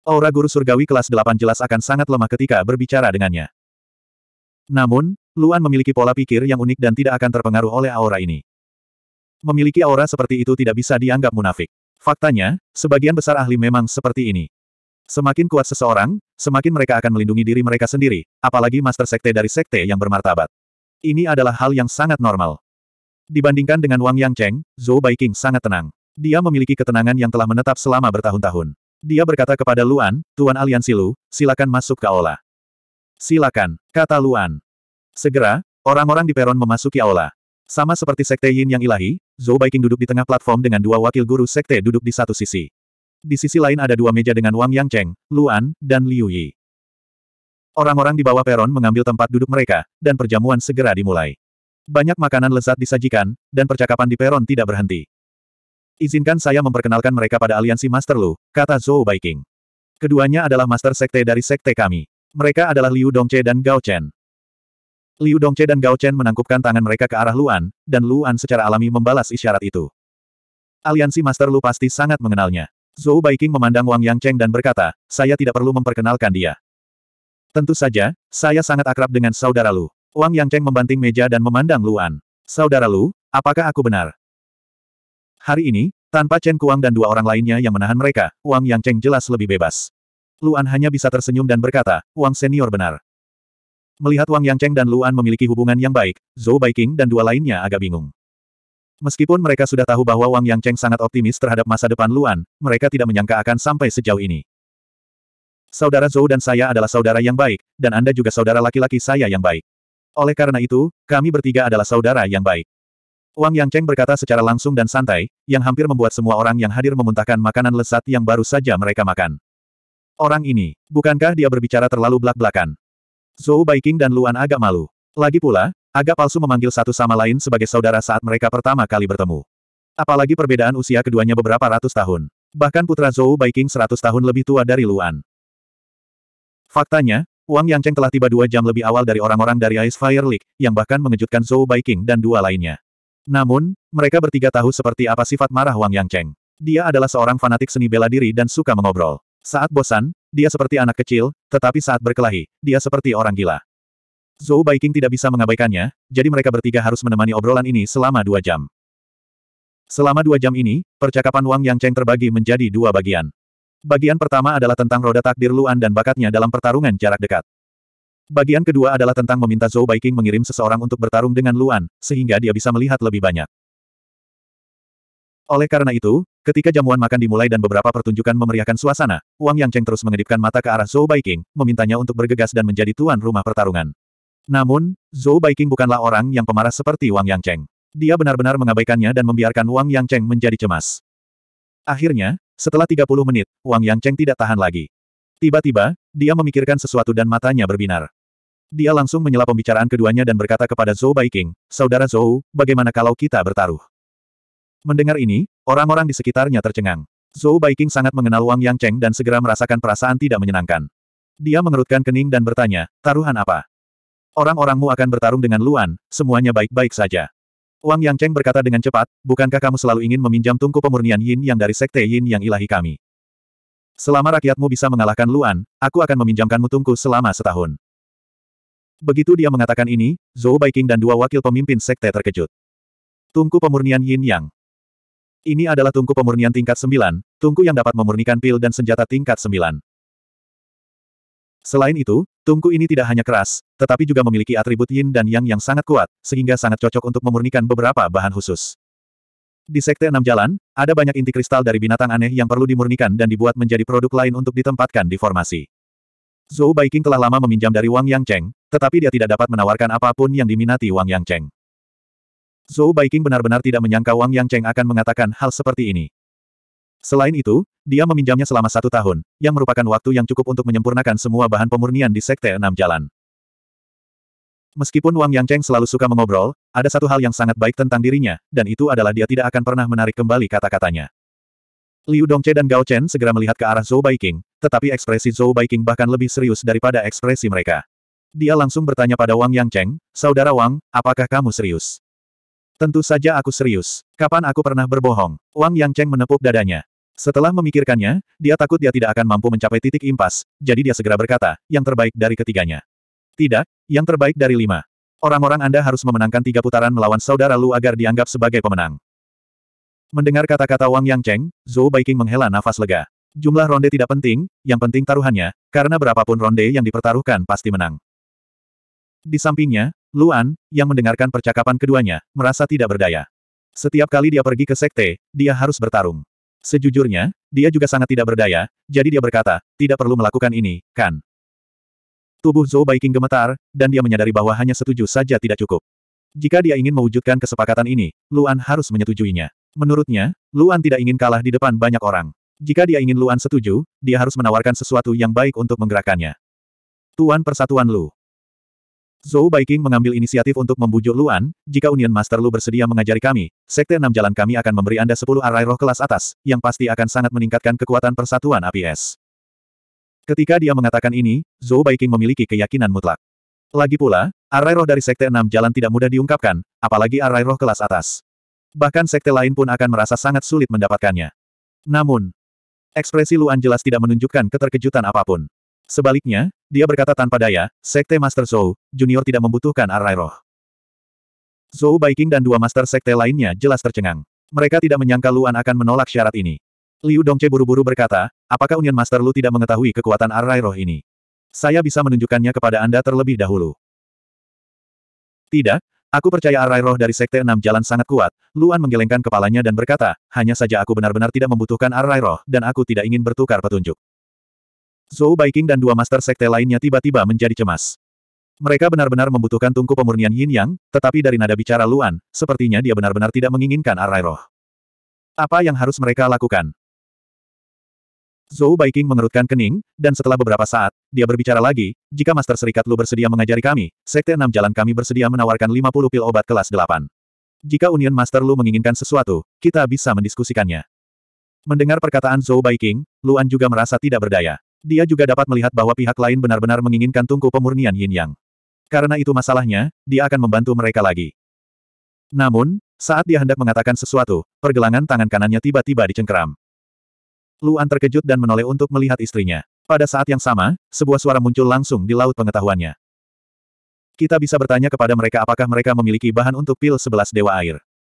Aura guru surgawi kelas 8 jelas akan sangat lemah ketika berbicara dengannya. Namun, Luan memiliki pola pikir yang unik dan tidak akan terpengaruh oleh aura ini. Memiliki aura seperti itu tidak bisa dianggap munafik. Faktanya, sebagian besar ahli memang seperti ini. Semakin kuat seseorang, semakin mereka akan melindungi diri mereka sendiri, apalagi master sekte dari sekte yang bermartabat. Ini adalah hal yang sangat normal. Dibandingkan dengan Wang Yang Cheng, Zhou Baiking sangat tenang. Dia memiliki ketenangan yang telah menetap selama bertahun-tahun. Dia berkata kepada Luan, Tuan Aliansi Lu, silakan masuk ke aula. Silakan, kata Luan. Segera, orang-orang di peron memasuki aula. Sama seperti sekte Yin yang ilahi, Zhou Baiking duduk di tengah platform dengan dua wakil guru sekte duduk di satu sisi. Di sisi lain ada dua meja dengan Wang Yang Cheng, Luan, dan Liu Yi. Orang-orang di bawah peron mengambil tempat duduk mereka, dan perjamuan segera dimulai. Banyak makanan lezat disajikan, dan percakapan di peron tidak berhenti. Izinkan saya memperkenalkan mereka pada aliansi Master Lu, kata Zhou Baiking. Keduanya adalah Master Sekte dari Sekte kami. Mereka adalah Liu Dongche dan Gao Chen. Liu Dongce dan Gao Chen menangkupkan tangan mereka ke arah Luan, dan Luan secara alami membalas isyarat itu. Aliansi Master Lu pasti sangat mengenalnya. Zhou Baiking memandang Wang Yang Cheng dan berkata, saya tidak perlu memperkenalkan dia. Tentu saja, saya sangat akrab dengan saudara Lu. Wang Yang Cheng membanting meja dan memandang Luan. Saudara Lu, apakah aku benar? Hari ini, tanpa Chen Kuang dan dua orang lainnya yang menahan mereka, Wang Yang Cheng jelas lebih bebas. Luan hanya bisa tersenyum dan berkata, Wang senior benar. Melihat Wang Yangcheng dan Luan memiliki hubungan yang baik, Zhou Baiking dan dua lainnya agak bingung. Meskipun mereka sudah tahu bahwa Wang Yangcheng sangat optimis terhadap masa depan Luan, mereka tidak menyangka akan sampai sejauh ini. Saudara Zhou dan saya adalah saudara yang baik, dan Anda juga saudara laki-laki saya yang baik. Oleh karena itu, kami bertiga adalah saudara yang baik. Wang Yangcheng berkata secara langsung dan santai, yang hampir membuat semua orang yang hadir memuntahkan makanan lezat yang baru saja mereka makan. Orang ini, bukankah dia berbicara terlalu belak-belakan? Zhou Baiking dan Luan agak malu. Lagi pula, agak palsu memanggil satu sama lain sebagai saudara saat mereka pertama kali bertemu. Apalagi perbedaan usia keduanya beberapa ratus tahun. Bahkan putra Zhou Baiking seratus tahun lebih tua dari Luan. Faktanya, Wang Yangcheng telah tiba dua jam lebih awal dari orang-orang dari Ice Fire League, yang bahkan mengejutkan Zhou Baiking dan dua lainnya. Namun, mereka bertiga tahu seperti apa sifat marah Wang Yangcheng. Dia adalah seorang fanatik seni bela diri dan suka mengobrol. Saat bosan, dia seperti anak kecil, tetapi saat berkelahi, dia seperti orang gila. Zhou Baiking tidak bisa mengabaikannya, jadi mereka bertiga harus menemani obrolan ini selama dua jam. Selama dua jam ini, percakapan Wang Yang Cheng terbagi menjadi dua bagian. Bagian pertama adalah tentang roda takdir Luan dan bakatnya dalam pertarungan jarak dekat. Bagian kedua adalah tentang meminta Zhou Baiking mengirim seseorang untuk bertarung dengan Luan, sehingga dia bisa melihat lebih banyak. Oleh karena itu, ketika jamuan makan dimulai dan beberapa pertunjukan memeriahkan suasana, Wang Yangcheng terus mengedipkan mata ke arah Zhou Baiking, memintanya untuk bergegas dan menjadi tuan rumah pertarungan. Namun, Zhou Baiking bukanlah orang yang pemarah seperti Wang Yangcheng. Dia benar-benar mengabaikannya dan membiarkan Wang Yangcheng menjadi cemas. Akhirnya, setelah 30 menit, Wang Yangcheng tidak tahan lagi. Tiba-tiba, dia memikirkan sesuatu dan matanya berbinar. Dia langsung menyela pembicaraan keduanya dan berkata kepada Zhou Baiking, Saudara Zhou, bagaimana kalau kita bertaruh? Mendengar ini, orang-orang di sekitarnya tercengang. Zhou Baiking sangat mengenal Wang Yang Cheng dan segera merasakan perasaan tidak menyenangkan. Dia mengerutkan kening dan bertanya, taruhan apa? Orang-orangmu akan bertarung dengan Luan, semuanya baik-baik saja. Wang Yang Cheng berkata dengan cepat, bukankah kamu selalu ingin meminjam tungku pemurnian Yin yang dari sekte Yin yang ilahi kami? Selama rakyatmu bisa mengalahkan Luan, aku akan meminjamkanmu tungku selama setahun. Begitu dia mengatakan ini, Zhou Baiking dan dua wakil pemimpin sekte terkejut. Tungku pemurnian Yin Yang. Ini adalah tungku pemurnian tingkat 9, tungku yang dapat memurnikan pil dan senjata tingkat 9. Selain itu, tungku ini tidak hanya keras, tetapi juga memiliki atribut yin dan yang yang sangat kuat, sehingga sangat cocok untuk memurnikan beberapa bahan khusus. Di Sekte Enam Jalan, ada banyak inti kristal dari binatang aneh yang perlu dimurnikan dan dibuat menjadi produk lain untuk ditempatkan di formasi. Zhou Baiking telah lama meminjam dari Wang Yang Cheng, tetapi dia tidak dapat menawarkan apapun yang diminati Wang Yang Cheng. Zhou Baiking benar-benar tidak menyangka Wang Yang Cheng akan mengatakan hal seperti ini. Selain itu, dia meminjamnya selama satu tahun, yang merupakan waktu yang cukup untuk menyempurnakan semua bahan pemurnian di Sekte Enam Jalan. Meskipun Wang Yang Cheng selalu suka mengobrol, ada satu hal yang sangat baik tentang dirinya, dan itu adalah dia tidak akan pernah menarik kembali kata-katanya. Liu Dongche dan Gao Chen segera melihat ke arah Zhou Baiking, tetapi ekspresi Zhou Baiking bahkan lebih serius daripada ekspresi mereka. Dia langsung bertanya pada Wang Yang Cheng, Saudara Wang, apakah kamu serius? Tentu saja aku serius. Kapan aku pernah berbohong? Wang Yang Cheng menepuk dadanya. Setelah memikirkannya, dia takut dia tidak akan mampu mencapai titik impas, jadi dia segera berkata, yang terbaik dari ketiganya. Tidak, yang terbaik dari lima. Orang-orang Anda harus memenangkan tiga putaran melawan saudara Lu agar dianggap sebagai pemenang. Mendengar kata-kata Wang Yang Cheng, Zhou Baiking menghela nafas lega. Jumlah ronde tidak penting, yang penting taruhannya, karena berapapun ronde yang dipertaruhkan pasti menang. Di sampingnya, Luan, yang mendengarkan percakapan keduanya, merasa tidak berdaya. Setiap kali dia pergi ke sekte, dia harus bertarung. Sejujurnya, dia juga sangat tidak berdaya, jadi dia berkata, tidak perlu melakukan ini, kan? Tubuh Zhou Baiking gemetar, dan dia menyadari bahwa hanya setuju saja tidak cukup. Jika dia ingin mewujudkan kesepakatan ini, Luan harus menyetujuinya. Menurutnya, Luan tidak ingin kalah di depan banyak orang. Jika dia ingin Luan setuju, dia harus menawarkan sesuatu yang baik untuk menggerakkannya. Tuan Persatuan Lu. Zhou Baiking mengambil inisiatif untuk membujuk Luan, jika Union Master Lu bersedia mengajari kami, Sekte Enam Jalan kami akan memberi Anda 10 arai roh kelas atas, yang pasti akan sangat meningkatkan kekuatan persatuan APS. Ketika dia mengatakan ini, Zhou Baiking memiliki keyakinan mutlak. Lagi pula, arai roh dari Sekte Enam Jalan tidak mudah diungkapkan, apalagi arai roh kelas atas. Bahkan sekte lain pun akan merasa sangat sulit mendapatkannya. Namun, ekspresi Luan jelas tidak menunjukkan keterkejutan apapun. Sebaliknya, dia berkata tanpa daya, Sekte Master Zhou, Junior tidak membutuhkan arai roh. Zhou Baiking dan dua Master Sekte lainnya jelas tercengang. Mereka tidak menyangka Luan akan menolak syarat ini. Liu Dongce buru-buru berkata, apakah Union Master Lu tidak mengetahui kekuatan arai roh ini? Saya bisa menunjukkannya kepada Anda terlebih dahulu. Tidak, aku percaya arai roh dari Sekte Enam Jalan sangat kuat. Luan menggelengkan kepalanya dan berkata, hanya saja aku benar-benar tidak membutuhkan arai roh, dan aku tidak ingin bertukar petunjuk. Zhou Baiking dan dua master sekte lainnya tiba-tiba menjadi cemas. Mereka benar-benar membutuhkan tungku pemurnian yin yang, tetapi dari nada bicara Luan, sepertinya dia benar-benar tidak menginginkan arai roh. Apa yang harus mereka lakukan? Zhou Baiking mengerutkan kening, dan setelah beberapa saat, dia berbicara lagi, jika Master Serikat Lu bersedia mengajari kami, Sekte Enam Jalan kami bersedia menawarkan 50 pil obat kelas 8. Jika Union Master Lu menginginkan sesuatu, kita bisa mendiskusikannya. Mendengar perkataan Zhou Baiking, Luan juga merasa tidak berdaya. Dia juga dapat melihat bahwa pihak lain benar-benar menginginkan tungku pemurnian yin yang. Karena itu masalahnya, dia akan membantu mereka lagi. Namun, saat dia hendak mengatakan sesuatu, pergelangan tangan kanannya tiba-tiba dicengkeram. Luan terkejut dan menoleh untuk melihat istrinya. Pada saat yang sama, sebuah suara muncul langsung di laut pengetahuannya. Kita bisa bertanya kepada mereka apakah mereka memiliki bahan untuk pil sebelas dewa air.